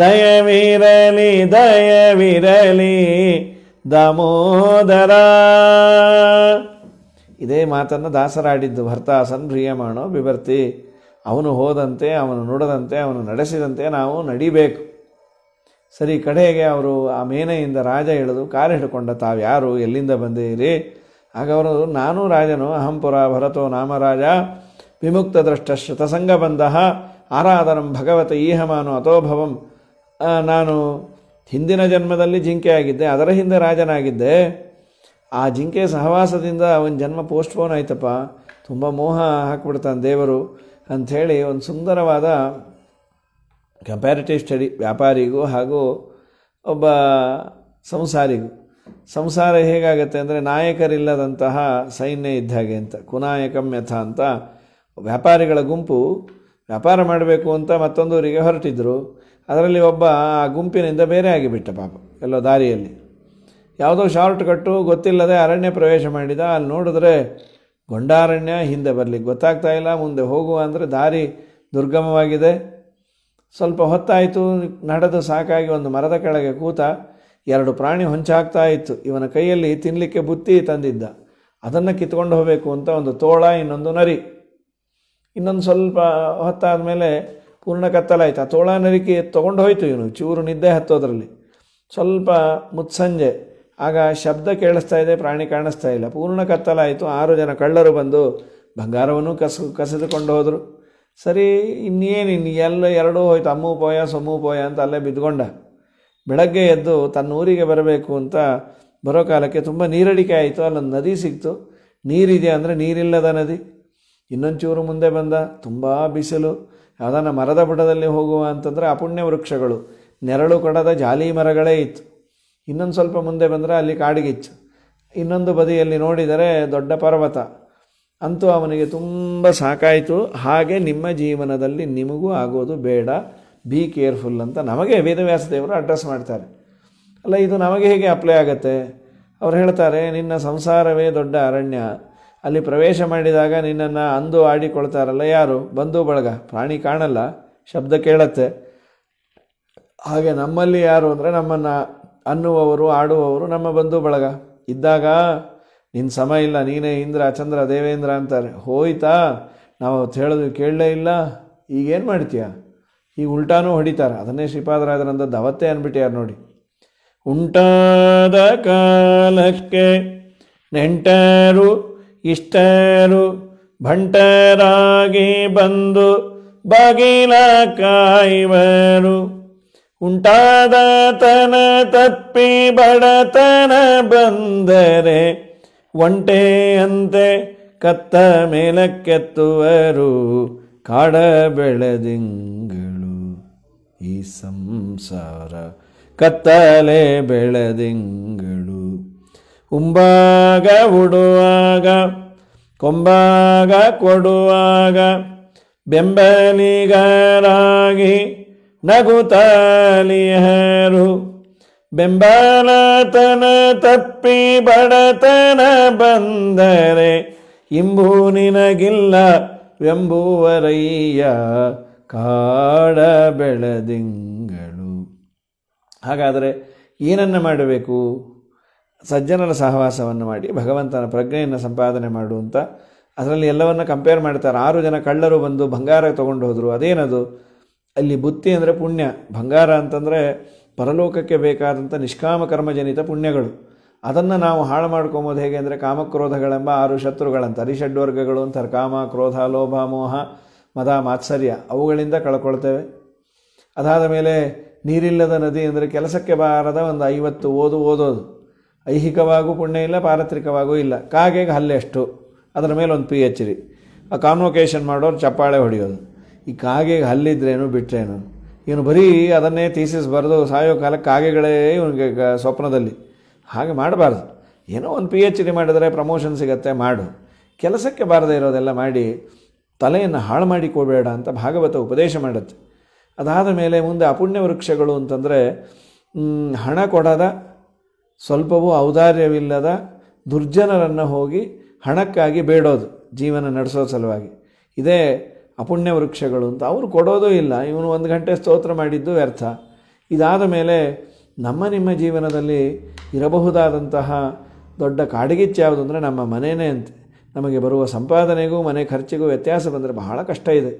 ದಯವಿರಲಿ ದಯವಿರಲಿ ದಮೋದರ ಇದೇ ಮಾತನ್ನು ದಾಸರಾಡಿದ್ದು ಭರ್ತಾಸನ್ ಮಾಡೋ ಬಿಭರ್ತಿ ಅವನು ಹೋದಂತೆ ಅವನು ನುಡದಂತೆ ಅವನು ನಡೆಸಿದಂತೆ ನಾವು ನಡಿಬೇಕು ಸರಿ ಕಡೆಗೆ ಅವರು ಆ ಮೇನೆಯಿಂದ ರಾಜ ಕಾಲ ಕಾರು ಹಿಡ್ಕೊಂಡ ಯಾರು ಎಲ್ಲಿಂದ ಬಂದಿರಿ ಆಗ ಅವರು ನಾನೂ ರಾಜನು ಅಹಂಪುರ ಭರತೋ ನಾಮರಾಜ ವಿಮುಕ್ತ ದ್ರಷ್ಟ ಶ್ರುತಸಂಗ ಬಂದಹ ಆರಾಧನಂ ಭಗವತ ಈಹಮಾನು ಅಥೋಭವಂ ನಾನು ಹಿಂದಿನ ಜನ್ಮದಲ್ಲಿ ಜಿಂಕೆ ಆಗಿದ್ದೆ ಅದರ ಹಿಂದೆ ರಾಜನಾಗಿದ್ದೆ ಆ ಜಿಂಕೆ ಸಹವಾಸದಿಂದ ಒಂದು ಜನ್ಮ ಪೋಸ್ಟ್ಪೋನ್ ಆಯ್ತಪ್ಪ ತುಂಬ ಮೋಹ ಹಾಕ್ಬಿಡ್ತಾನೆ ದೇವರು ಅಂಥೇಳಿ ಒಂದು ಸುಂದರವಾದ ಕಂಪ್ಯಾರಿಟಿವ್ ಸ್ಟಡಿ ವ್ಯಾಪಾರಿಗೂ ಹಾಗೂ ಒಬ್ಬ ಸಂಸಾರಿಗೂ ಸಂಸಾರ ಹೇಗಾಗತ್ತೆ ಅಂದರೆ ನಾಯಕರಿಲ್ಲದಂತಹ ಸೈನ್ಯ ಇದ್ದ ಹಾಗೆ ಅಂತ ಕುನಾಯಕಂ ಯಥ ಅಂತ ವ್ಯಾಪಾರಿಗಳ ಗುಂಪು ವ್ಯಾಪಾರ ಮಾಡಬೇಕು ಅಂತ ಮತ್ತೊಂದೂರಿಗೆ ಹೊರಟಿದ್ರು ಅದರಲ್ಲಿ ಒಬ್ಬ ಆ ಗುಂಪಿನಿಂದ ಬೇರೆ ಆಗಿಬಿಟ್ಟ ಪಾಪ ಎಲ್ಲೋ ದಾರಿಯಲ್ಲಿ ಯಾವುದೋ ಶಾರ್ಟ್ ಕಟ್ಟು ಗೊತ್ತಿಲ್ಲದೆ ಅರಣ್ಯ ಪ್ರವೇಶ ಮಾಡಿದ ಅಲ್ಲಿ ನೋಡಿದ್ರೆ ಗೊಂಡಾರಣ್ಯ ಹಿಂದೆ ಬರಲಿ ಗೊತ್ತಾಗ್ತಾ ಇಲ್ಲ ಮುಂದೆ ಹೋಗುವ ಅಂದರೆ ದಾರಿ ದುರ್ಗಮವಾಗಿದೆ ಸ್ವಲ್ಪ ಹೊತ್ತಾಯಿತು ನಡೆದು ಸಾಕಾಗಿ ಒಂದು ಮರದ ಕೆಳಗೆ ಕೂತ ಎರಡು ಪ್ರಾಣಿ ಹೊಂಚಾಗ್ತಾ ಇತ್ತು ಇವನ ಕೈಯಲ್ಲಿ ತಿನ್ನಲಿಕ್ಕೆ ಬುತ್ತಿ ತಂದಿದ್ದ ಅದನ್ನು ಕಿತ್ಕೊಂಡು ಹೋಗಬೇಕು ಅಂತ ಒಂದು ತೋಳ ಇನ್ನೊಂದು ನರಿ ಇನ್ನೊಂದು ಸ್ವಲ್ಪ ಹೊತ್ತಾದ ಮೇಲೆ ಪೂರ್ಣ ಕತ್ತಲಾಯಿತು ಆ ತೋಳ ನರಿಕೆ ತೊಗೊಂಡು ಹೋಯಿತು ಇವನು ಚೂರು ನಿದ್ದೆ ಹತ್ತೋದ್ರಲ್ಲಿ ಸ್ವಲ್ಪ ಮುತ್ಸಂಜೆ ಆಗ ಶಬ್ದ ಕೇಳಿಸ್ತಾ ಇದೆ ಪ್ರಾಣಿ ಕಾಣಿಸ್ತಾ ಇಲ್ಲ ಪೂರ್ಣ ಕತ್ತಲಾಯಿತು ಆರು ಜನ ಕಳ್ಳರು ಬಂದು ಬಂಗಾರವನ್ನು ಕಸ ಕಸಿದುಕೊಂಡು ಹೋದರು ಸರಿ ಇನ್ನೇನು ಇನ್ನು ಎಲ್ಲ ಎರಡೂ ಹೋಯ್ತು ಅಮ್ಮು ಪೋಯ ಸೊಮ್ಮು ಪೋಯ ಅಂತ ಅಲ್ಲೇ ಬಿದ್ದುಕೊಂಡ ಬೆಳಗ್ಗೆ ಎದ್ದು ತನ್ನ ಊರಿಗೆ ಬರಬೇಕು ಅಂತ ಬರೋ ಕಾಲಕ್ಕೆ ತುಂಬ ನೀರಡಿಕೆ ಆಯಿತು ಅಲ್ಲೊಂದು ನದಿ ಸಿಕ್ತು ನೀರಿದೆ ಅಂದರೆ ನೀರಿಲ್ಲದ ನದಿ ಇನ್ನೊಂಚೂರು ಮುಂದೆ ಬಂದ ತುಂಬ ಬಿಸಿಲು ಯಾವುದನ್ನು ಮರದ ಬುಡದಲ್ಲಿ ಹೋಗುವ ಅಂತಂದರೆ ಅಪುಣ್ಯ ವೃಕ್ಷಗಳು ನೆರಳು ಕೊಡದ ಜಾಲಿ ಮರಗಳೇ ಇತ್ತು ಇನ್ನೊಂದು ಸ್ವಲ್ಪ ಮುಂದೆ ಬಂದರೆ ಅಲ್ಲಿ ಕಾಡಿಗಿಚ್ಚು ಇನ್ನೊಂದು ಬದಿಯಲ್ಲಿ ನೋಡಿದರೆ ದೊಡ್ಡ ಪರ್ವತ ಅಂತೂ ಅವನಿಗೆ ತುಂಬ ಸಾಕಾಯಿತು ಹಾಗೆ ನಿಮ್ಮ ಜೀವನದಲ್ಲಿ ನಿಮಗೂ ಆಗೋದು ಬೇಡ ಬಿ ಕೇರ್ಫುಲ್ ಅಂತ ನಮಗೆ ವೇದವ್ಯಾಸ ದೇವರು ಅಡ್ರೆಸ್ ಮಾಡ್ತಾರೆ ಅಲ್ಲ ಇದು ನಮಗೆ ಹೇಗೆ ಅಪ್ಲೈ ಆಗುತ್ತೆ ಅವ್ರು ಹೇಳ್ತಾರೆ ನಿನ್ನ ಸಂಸಾರವೇ ದೊಡ್ಡ ಅರಣ್ಯ ಅಲ್ಲಿ ಪ್ರವೇಶ ಮಾಡಿದಾಗ ನಿನ್ನನ್ನು ಅಂದು ಆಡಿಕೊಳ್ತಾರಲ್ಲ ಯಾರು ಬಂಧು ಬಳಗ ಪ್ರಾಣಿ ಕಾಣಲ್ಲ ಶಬ್ದ ಕೇಳತ್ತೆ ಹಾಗೆ ನಮ್ಮಲ್ಲಿ ಯಾರು ಅಂದರೆ ನಮ್ಮನ್ನು ಅನ್ನುವವರು ಆಡುವವರು ನಮ್ಮ ಬಂಧು ಬಳಗ ಇದ್ದಾಗ ನಿನ್ನ ಸಮ ಇಲ್ಲ ನೀನೇ ಇಂದ್ರ ಚಂದ್ರ ದೇವೇಂದ್ರ ಅಂತಾರೆ ಹೋಯ್ತಾ ನಾವು ಹೇಳೋದು ಕೇಳಲೇ ಇಲ್ಲ ಈಗೇನು ಮಾಡ್ತೀಯ ಈಗ ಉಲ್ಟಾನೂ ಹೊಡಿತಾರೆ ಅದನ್ನೇ ಶ್ರೀಪಾದರಾಜರಂದದ್ದು ಅವತ್ತೇ ಅಂದ್ಬಿಟ್ಟಾರ ನೋಡಿ ಉಂಟಾದ ಕಾಲಕ್ಕೆ ನೆಂಟರು ಇಷ್ಟರು ಭಂಟರಾಗಿ ಬಂದು ಬಾಗಿಲ ಕಾಯುವರು ಉಂಟಾದ ತನ ತಪ್ಪಿ ಬಡತನ ಬಂದರೆ ಒಂಟೆಯಂತೆ ಕತ್ತ ಮೇಲಕ್ಕೆತ್ತುವರು ಕಾಡ ಬೆಳೆದಿಂಗಳು ಈ ಸಂಸಾರ ಕತ್ತಲೆ ಬೆಳೆದಿಂಗಳು ಉಂಬಾಗ ಉಡುವಾಗ ಕೊಂಬಾಗ ಕೊಡುವಾಗ ಬೆಂಬಲಿಗರಾಗಿ ನಗುತಲಿಯರು ಬೆಂಬಲತನ ತಪ್ಪಿ ಬಡತನ ಬಂದರೆ ಇಂಬು ನಿನಗಿಲ್ಲ ಎಂಬುವರಯ್ಯ ಕಾಡಬೆಳದಿಂಗಳು ಹಾಗಾದರೆ ಏನನ್ನು ಮಾಡಬೇಕು ಸಜ್ಜನರ ಸಹವಾಸವನ್ನು ಮಾಡಿ ಭಗವಂತನ ಪ್ರಜ್ಞೆಯನ್ನು ಸಂಪಾದನೆ ಅಂತ ಅದರಲ್ಲಿ ಎಲ್ಲವನ್ನು ಕಂಪೇರ್ ಮಾಡ್ತಾರೆ ಆರು ಜನ ಕಳ್ಳರು ಬಂದು ಬಂಗಾರ ತೊಗೊಂಡು ಹೋದರು ಅದೇನದು ಅಲ್ಲಿ ಬುತ್ತಿ ಅಂದರೆ ಪುಣ್ಯ ಬಂಗಾರ ಅಂತಂದರೆ ಪರಲೋಕಕ್ಕೆ ಬೇಕಾದಂಥ ನಿಷ್ಕಾಮ ಕರ್ಮಜನಿತ ಪುಣ್ಯಗಳು ಅದನ್ನು ನಾವು ಹಾಳು ಮಾಡ್ಕೊಂಬೋದು ಹೇಗೆ ಅಂದರೆ ಕಾಮಕ್ರೋಧಗಳೆಂಬ ಆರು ಶತ್ರುಗಳಂತ ಹರಿಷಡ್ವರ್ಗಗಳು ಅಂತಾರೆ ಕಾಮ ಕ್ರೋಧ ಲೋಭ ಮೋಹ ಮದ ಮಾತ್ಸರ್ಯ ಅವುಗಳಿಂದ ಕಳ್ಕೊಳ್ತೇವೆ ಅದಾದ ಮೇಲೆ ನೀರಿಲ್ಲದ ನದಿ ಅಂದರೆ ಕೆಲಸಕ್ಕೆ ಬಾರದ ಒಂದು ಐವತ್ತು ಓದು ಓದೋದು ಐಹಿಕವಾಗೂ ಪುಣ್ಯ ಇಲ್ಲ ಪಾರತ್ರಿಕವಾಗೂ ಇಲ್ಲ ಕಾಗೆಗೆ ಹಲ್ಲೆಷ್ಟು ಅದರ ಮೇಲೆ ಒಂದು ಪಿ ಎಚ್ ಡಿ ಆ ಕಾನ್ವೊಕೇಶನ್ ಮಾಡೋರು ಚಪ್ಪಾಳೆ ಹೊಡೆಯೋದು ಈ ಕಾಗೆಗೆ ಹಲ್ಲಿದ್ರೇನು ಬಿಟ್ರೇನು ಇವನು ಬರೀ ಅದನ್ನೇ ತೀಸಿಸ್ ಬರೆದು ಸಾಯೋ ಕಾಲಕ್ಕೆ ಕಾಗೆಗಳೇ ಇವನಿಗೆ ಸ್ವಪ್ನದಲ್ಲಿ ಹಾಗೆ ಮಾಡಬಾರ್ದು ಏನೋ ಒಂದು ಪಿ ಎಚ್ ಡಿ ಮಾಡಿದರೆ ಪ್ರಮೋಷನ್ ಸಿಗತ್ತೆ ಮಾಡು ಕೆಲಸಕ್ಕೆ ಬಾರದೇ ಇರೋದೆಲ್ಲ ಮಾಡಿ ತಲೆಯನ್ನು ಹಾಳು ಮಾಡಿಕೋಬೇಡ ಅಂತ ಭಾಗವತ ಉಪದೇಶ ಮಾಡುತ್ತೆ ಅದಾದ ಮೇಲೆ ಮುಂದೆ ಅಪುಣ್ಯ ವೃಕ್ಷಗಳು ಅಂತಂದರೆ ಹಣ ಕೊಡದ ಸ್ವಲ್ಪವೂ ಔದಾರ್ಯವಿಲ್ಲದ ದುರ್ಜನರನ್ನು ಹೋಗಿ ಹಣಕ್ಕಾಗಿ ಬೇಡೋದು ಜೀವನ ನಡೆಸೋ ಸಲುವಾಗಿ ಇದೇ ಅಪುಣ್ಯ ವೃಕ್ಷಗಳು ಅಂತ ಅವರು ಕೊಡೋದೂ ಇಲ್ಲ ಇವನು ಒಂದು ಗಂಟೆ ಸ್ತೋತ್ರ ಮಾಡಿದ್ದು ವ್ಯರ್ಥ ಇದಾದ ಮೇಲೆ ನಮ್ಮ ನಿಮ್ಮ ಜೀವನದಲ್ಲಿ ಇರಬಹುದಾದಂತಹ ದೊಡ್ಡ ಕಾಡಗಿಚ್ಚು ಯಾವುದು ಅಂದರೆ ನಮ್ಮ ಮನೆಯೇ ಅಂತೆ ನಮಗೆ ಬರುವ ಸಂಪಾದನೆಗೂ ಮನೆ ಖರ್ಚಿಗೂ ವ್ಯತ್ಯಾಸ ಬಂದರೆ ಬಹಳ ಕಷ್ಟ ಇದೆ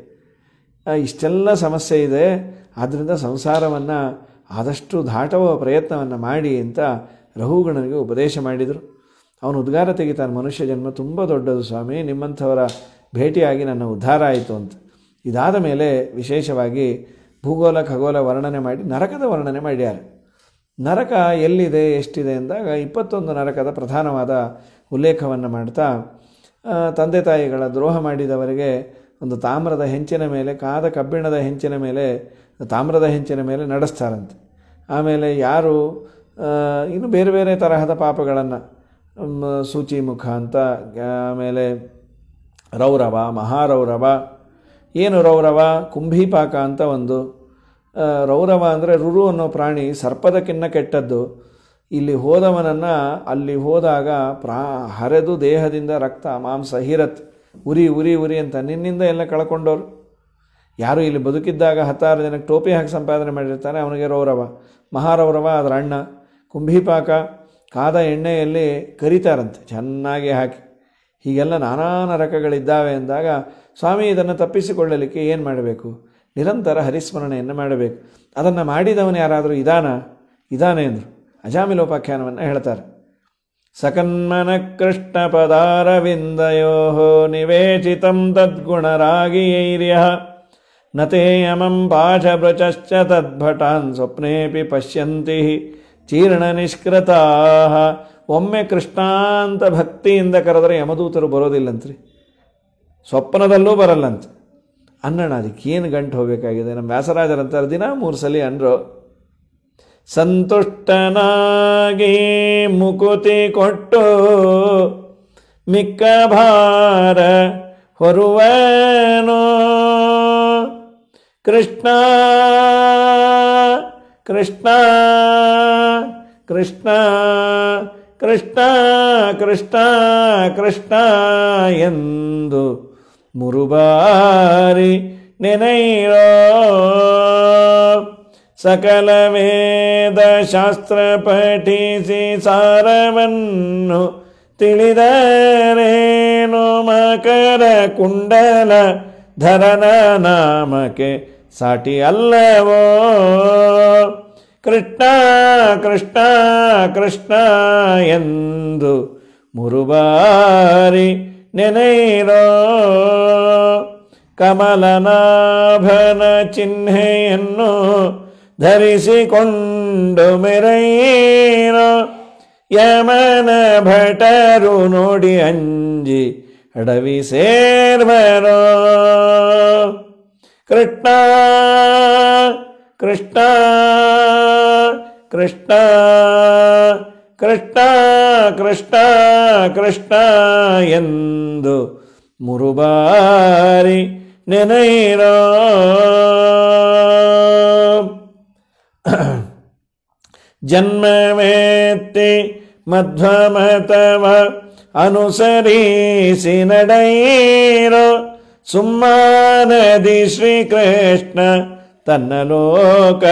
ಇಷ್ಟೆಲ್ಲ ಸಮಸ್ಯೆ ಇದೆ ಆದ್ದರಿಂದ ಸಂಸಾರವನ್ನು ಆದಷ್ಟು ದಾಟುವ ಪ್ರಯತ್ನವನ್ನು ಮಾಡಿ ಅಂತ ರಘುಗಣನಿಗೆ ಉಪದೇಶ ಮಾಡಿದರು ಅವನು ಉದ್ಗಾರ ತೆಗಿತಾನೆ ಮನುಷ್ಯ ಜನ್ಮ ತುಂಬ ದೊಡ್ಡದು ಸ್ವಾಮಿ ನಿಮ್ಮಂಥವರ ಭೇಟಿಯಾಗಿ ನನ್ನ ಉದ್ಧಾರ ಆಯಿತು ಅಂತ ಇದಾದ ಮೇಲೆ ವಿಶೇಷವಾಗಿ ಭೂಗೋಲ ಖಗೋಲ ವರ್ಣನೆ ಮಾಡಿ ನರಕದ ವರ್ಣನೆ ಮಾಡ್ಯಾರ ನರಕ ಎಲ್ಲಿದೆ ಎಷ್ಟಿದೆ ಅಂದಾಗ ಇಪ್ಪತ್ತೊಂದು ನರಕದ ಪ್ರಧಾನವಾದ ಉಲ್ಲೇಖವನ್ನು ಮಾಡ್ತಾ ತಂದೆ ತಾಯಿಗಳ ದ್ರೋಹ ಮಾಡಿದವರಿಗೆ ಒಂದು ತಾಮ್ರದ ಹೆಂಚಿನ ಮೇಲೆ ಕಾದ ಕಬ್ಬಿಣದ ಹೆಂಚಿನ ಮೇಲೆ ತಾಮ್ರದ ಹೆಂಚಿನ ಮೇಲೆ ನಡೆಸ್ತಾರಂತೆ ಆಮೇಲೆ ಯಾರು ಇನ್ನು ಬೇರೆ ಬೇರೆ ತರಹದ ಪಾಪಗಳನ್ನು ಸೂಚಿ ಮುಖ ಅಂತ ಆಮೇಲೆ ರೌರವ ಮಹಾರೌರವ ಏನು ರೌರವ ಕುಂಭೀಪಾಕ ಅಂತ ಒಂದು ರೌರವ ಅಂದರೆ ರುರು ಅನ್ನೋ ಪ್ರಾಣಿ ಸರ್ಪದಕ್ಕಿನ್ನ ಕೆಟ್ಟದ್ದು ಇಲ್ಲಿ ಹೋದವನನ್ನು ಅಲ್ಲಿ ಹೋದಾಗ ಪ್ರಾ ಹರೆದು ದೇಹದಿಂದ ರಕ್ತ ಮಾಂಸ ಹೀರತ್ ಉರಿ ಉರಿ ಉರಿ ಅಂತ ನಿನ್ನಿಂದ ಎಲ್ಲ ಕಳ್ಕೊಂಡವರು ಯಾರು ಇಲ್ಲಿ ಬದುಕಿದ್ದಾಗ ಹತ್ತಾರು ಜನಕ್ಕೆ ಟೋಪಿ ಹಾಕಿ ಸಂಪಾದನೆ ಮಾಡಿರ್ತಾನೆ ಅವನಿಗೆ ರೌರವ ಮಹಾರೌರವ ಅದರ ಅಣ್ಣ ಕುಂಭಿಪಾಕ ಕಾದ ಎಣ್ಣೆಯಲ್ಲಿ ಕರಿತಾರಂತೆ ಚೆನ್ನಾಗಿ ಹಾಕಿ ಹೀಗೆಲ್ಲ ನಾನಾ ನರಕಗಳಿದ್ದಾವೆ ಅಂದಾಗ ಸ್ವಾಮಿ ಇದನ್ನು ತಪ್ಪಿಸಿಕೊಳ್ಳಲಿಕ್ಕೆ ಏನು ಮಾಡಬೇಕು ನಿರಂತರ ಹರಿಸ್ಮರಣೆಯನ್ನು ಮಾಡಬೇಕು ಅದನ್ನು ಮಾಡಿದವನು ಯಾರಾದರೂ ಇದಾನ ಇದಾನೆ ಅಂದರು ಅಜಾಮಿಲೋಪಾಖ್ಯಾನವನ್ನು ಹೇಳ್ತಾರೆ ಸಕನ್ಮನ ಕೃಷ್ಣ ಪದಾರವಿಂದಯೋ ನಿವೇಚಿತಂ ತದ್ಗುಣರಾಗಿಯೈರ್ಯ ನತೇಯಮಂ ಪಾಶಭೃತಶ್ಚ ತದ್ಭಟಾನ್ ಸ್ವಪ್ನೇಪಿ ಪಶ್ಯಂತಿ ನಿಷ್ಕೃತಾಹ ಒಮ್ಮೆ ಕೃಷ್ಣಾಂತ ಭಕ್ತಿಯಿಂದ ಕರೆದರೆ ಯಮದೂತರು ಬರೋದಿಲ್ಲಂತ್ರಿ ಸ್ವಪ್ನದಲ್ಲೂ ಬರಲ್ಲಂತೆ ಅನ್ನೋಣ ಅದಕ್ಕೇನು ಗಂಟು ಹೋಗಬೇಕಾಗಿದೆ ನಮ್ಮ ವ್ಯಾಸರಾಜರಂತಾರೆ ದಿನ ಮೂರು ಸಲ ಅಂದರು ಸಂತುಷ್ಟನಾಗಿ ಮುಕುತಿ ಕೊಟ್ಟು ಮಿಕ್ಕ ಭಾರ ಹೊರುವನು ಕೃಷ್ಣ ಕೃಷ್ಣ ಕೃಷ್ಣ ಕೃಷ್ಣ ಕೃಷ್ಣ ಕೃಷ್ಣ ಎಂದು ಮುರುಬಾರಿ ನೆನೈರೋ ಸಕಲ ವೇದ ಶಾಸ್ತ್ರ ಪಠಿಸಿ ಸಾರವನ್ನು ತಿಳಿದರೇನು ಮಕರ ಕುಂಡಲ ಧರನ ನಾಮಕ್ಕೆ ಸಾಟಿ ಅಲ್ಲವೋ ಕೃಷ್ಣ ಕೃಷ್ಣ ಕೃಷ್ಣ ಎಂದು ಮುರುಬಾರಿ ನೆನೈರೋ ಕಮಲನಾಭನ ಚಿಹ್ನೆಯನ್ನು ಧರಿಸಿಕೊಂಡು ಮೆರೆಯೇನು ಯಮನ ಭಟರು ನೋಡಿ ಅಂಜಿ ಅಡವಿ ಸೇರ್ವರೋ ಕೃಷ್ಣ ಕೃಷ್ಣ ಕೃಷ್ಣ ಕೃಷ್ಣ ಕೃಷ್ಣ ಕೃಷ್ಣ ಎಂದು ಮುರುಬಾರಿ ನೆನೈರೋ ಜನ್ಮವೇತ್ತಿ ಮಧ್ವಮತವ ಅನುಸರಿಸಿ ನಡೆಯಿರೋ ಸುಮ್ಮನದಿ ಶ್ರೀಕೃಷ್ಣ ತನ್ನ ಲೋಕ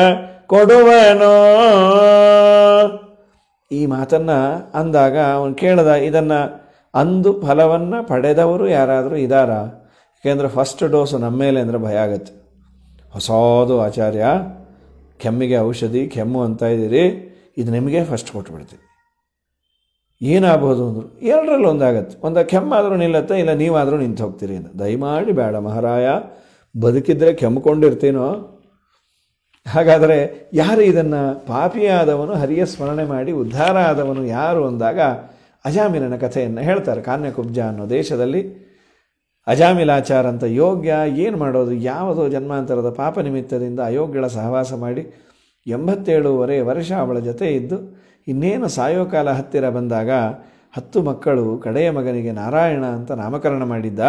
ಕೊಡುವನೋ ಈ ಮಾತನ್ನ ಅಂದಾಗ ಅವನು ಕೇಳಿದ ಇದನ್ನ ಅಂದು ಫಲವನ್ನ ಪಡೆದವರು ಯಾರಾದರೂ ಇದಾರ ಯಾಕೆಂದ್ರೆ ಫಸ್ಟ್ ಡೋಸು ನಮ್ಮ ಮೇಲೆ ಅಂದರೆ ಭಯ ಆಗುತ್ತೆ ಹೊಸದು ಆಚಾರ್ಯ ಕೆಮ್ಮಿಗೆ ಔಷಧಿ ಕೆಮ್ಮು ಅಂತ ಇದ್ದೀರಿ ಇದು ನಿಮಗೆ ಫಸ್ಟ್ ಕೊಟ್ಬಿಡ್ತೀನಿ ಏನಾಗ್ಬೋದು ಅಂದರು ಎರಡರಲ್ಲಿ ಒಂದಾಗತ್ತೆ ಒಂದು ಕೆಮ್ಮಾದರೂ ನಿಲ್ಲತ್ತೆ ಇಲ್ಲ ನೀವಾದರೂ ನಿಂತು ಹೋಗ್ತೀರಿ ಅಂತ ದಯಮಾಡಿ ಬೇಡ ಮಹಾರಾಯ ಬದುಕಿದ್ರೆ ಕೆಮ್ಮಿಕೊಂಡಿರ್ತೀನೋ ಹಾಗಾದರೆ ಯಾರು ಇದನ್ನು ಪಾಪಿಯಾದವನು ಹರಿಯ ಸ್ಮರಣೆ ಮಾಡಿ ಉದ್ಧಾರ ಆದವನು ಯಾರು ಅಂದಾಗ ಅಜಾಮಿನನ ಕಥೆಯನ್ನು ಹೇಳ್ತಾರೆ ಕಾನ್ಯಕುಬ್ಜ ಅನ್ನೋ ದೇಶದಲ್ಲಿ ಅಜಾಮಿಲಾಚಾರ ಅಂತ ಯೋಗ್ಯ ಏನು ಮಾಡೋದು ಯಾವುದೋ ಜನ್ಮಾಂತರದ ಪಾಪ ನಿಮಿತ್ತದಿಂದ ಅಯೋಗ್ಯಳ ಸಹವಾಸ ಮಾಡಿ ಎಂಬತ್ತೇಳುವರೆ ವರ್ಷ ಅವಳ ಜೊತೆ ಇದ್ದು ಇನ್ನೇನು ಸಾಯೋಕಾಲ ಹತ್ತಿರ ಬಂದಾಗ ಹತ್ತು ಮಕ್ಕಳು ಕಡೆಯ ಮಗನಿಗೆ ನಾರಾಯಣ ಅಂತ ನಾಮಕರಣ ಮಾಡಿದ್ದ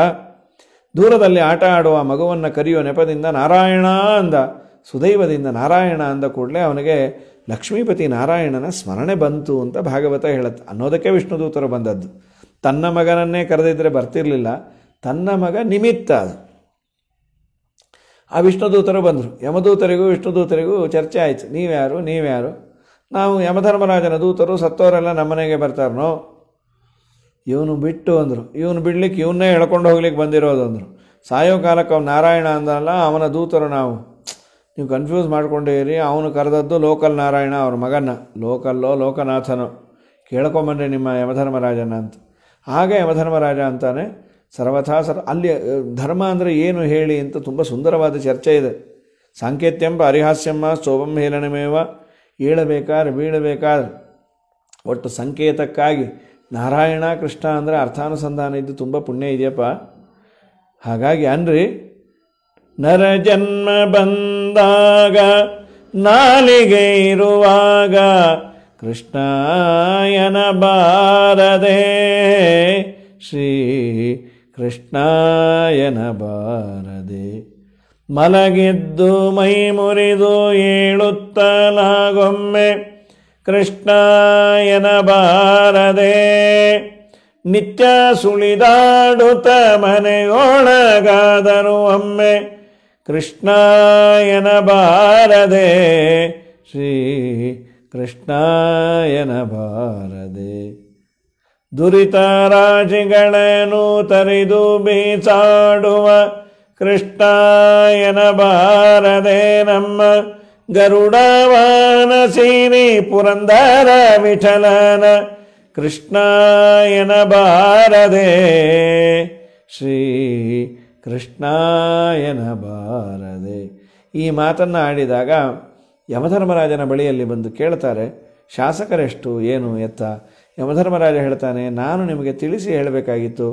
ದೂರದಲ್ಲಿ ಆಟ ಆಡುವ ಮಗುವನ್ನು ಕರೆಯುವ ನೆಪದಿಂದ ನಾರಾಯಣ ಅಂದ ಸುದೈವದಿಂದ ನಾರಾಯಣ ಅಂದ ಕೂಡಲೇ ಅವನಿಗೆ ಲಕ್ಷ್ಮೀಪತಿ ನಾರಾಯಣನ ಸ್ಮರಣೆ ಬಂತು ಅಂತ ಭಾಗವತ ಹೇಳುತ್ತೆ ಅನ್ನೋದಕ್ಕೆ ವಿಷ್ಣುದೂತರು ಬಂದದ್ದು ತನ್ನ ಮಗನನ್ನೇ ಕರೆದಿದ್ದರೆ ಬರ್ತಿರಲಿಲ್ಲ ತನ್ನ ಮಗ ನಿಮಿತ್ತ ಆ ವಿಷ್ಣುದೂತರು ಬಂದರು ಯಮದೂತರಿಗೂ ದೂತರಿಗೂ ಚರ್ಚೆ ಆಯಿತು ನೀವ್ಯಾರು ನೀವ್ಯಾರು ನಾವು ಯಮಧರ್ಮರಾಜನ ದೂತರು ಸತ್ತೋರೆಲ್ಲ ನಮ್ಮನೆಗೆ ಬರ್ತಾರನೋ ಇವನು ಬಿಟ್ಟು ಅಂದರು ಇವನು ಬಿಡ್ಲಿಕ್ಕೆ ಇವನ್ನೇ ಎಳ್ಕೊಂಡು ಹೋಗ್ಲಿಕ್ಕೆ ಬಂದಿರೋದು ಅಂದರು ಸಾಯೋಕಾಲಕ್ಕೆ ಅವ್ನು ನಾರಾಯಣ ಅಂದಲ್ಲ ಅವನ ದೂತರು ನಾವು ನೀವು ಕನ್ಫ್ಯೂಸ್ ಮಾಡ್ಕೊಂಡಿರಿ ಅವನು ಕರೆದದ್ದು ಲೋಕಲ್ ನಾರಾಯಣ ಅವ್ರ ಮಗನ ಲೋಕಲ್ಲೋ ಲೋಕನಾಥನೋ ಕೇಳ್ಕೊಂಬನ್ರಿ ನಿಮ್ಮ ಯಮಧರ್ಮರಾಜನ ಅಂತ ಹಾಗೆ ಯಮಧರ್ಮರಾಜ ಅಂತಾನೆ ಸರ್ವಥಾ ಸರ್ ಅಲ್ಲಿ ಧರ್ಮ ಅಂದರೆ ಏನು ಹೇಳಿ ಅಂತ ತುಂಬ ಸುಂದರವಾದ ಚರ್ಚೆ ಇದೆ ಸಾಂಕೇತ್ಯಂಬ ಹರಿಹಾಸ್ಯಮ್ಮ ಸೋಭಂ ಹೇಲನಮೇವ ಏಳಬೇಕಾದ್ರೆ ಬೀಳಬೇಕಾದ್ರೆ ಒಟ್ಟು ಸಂಕೇತಕ್ಕಾಗಿ ನಾರಾಯಣ ಕೃಷ್ಣ ಅಂದರೆ ಅರ್ಥಾನುಸಂಧಾನ ಇದ್ದು ತುಂಬ ಪುಣ್ಯ ಇದೆಯಪ್ಪ ಹಾಗಾಗಿ ಅನ್ರಿ ನರ ಜನ್ಮ ಬಂದಾಗ ನಾಲಿಗೆ ಇರುವಾಗ ಕೃಷ್ಣಾಯನ ಬಾರದೆ ಶ್ರೀ ಕೃಷ್ಣಾಯನ ಬಾರದೆ ಮಲಗಿದ್ದು ಮೈ ಮುರಿದು ಏಳುತ್ತಲಾಗೊಮ್ಮೆ ಕೃಷ್ಣಾಯನ ಬಾರದೆ ನಿತ್ಯ ಸುಳಿದಾಡುತ್ತ ಮನೆಯೊಳಗಾದರು ಒಮ್ಮೆ ಕೃಷ್ಣಾಯನ ಬಾರದೆ ಶ್ರೀ ಕೃಷ್ಣಾಯನ ಬಾರದೆ ದುರಿತ ರಾಜಿಗಳನ್ನು ತರಿದು ಬೀಸಾಡುವ ಕೃಷ್ಣಾಯನ ಬಾರದೆ ನಮ್ಮ ಗರುಡವಾನ ಸೀನಿ ಪುರಂದರ ವಿಠಲನ ಕೃಷ್ಣಾಯನ ಬಾರದೆ ಶ್ರೀ ಕೃಷ್ಣಾಯನ ಬಾರದೆ ಈ ಮಾತನ್ನು ಆಡಿದಾಗ ಯಮಧರ್ಮರಾಜನ ಬಳಿಯಲ್ಲಿ ಬಂದು ಕೇಳ್ತಾರೆ ಶಾಸಕರೆಷ್ಟು ಏನು ಎತ್ತ ಯಮಧರ್ಮರಾಜ ಹೇಳ್ತಾನೆ ನಾನು ನಿಮಗೆ ತಿಳಿಸಿ ಹೇಳಬೇಕಾಗಿತ್ತು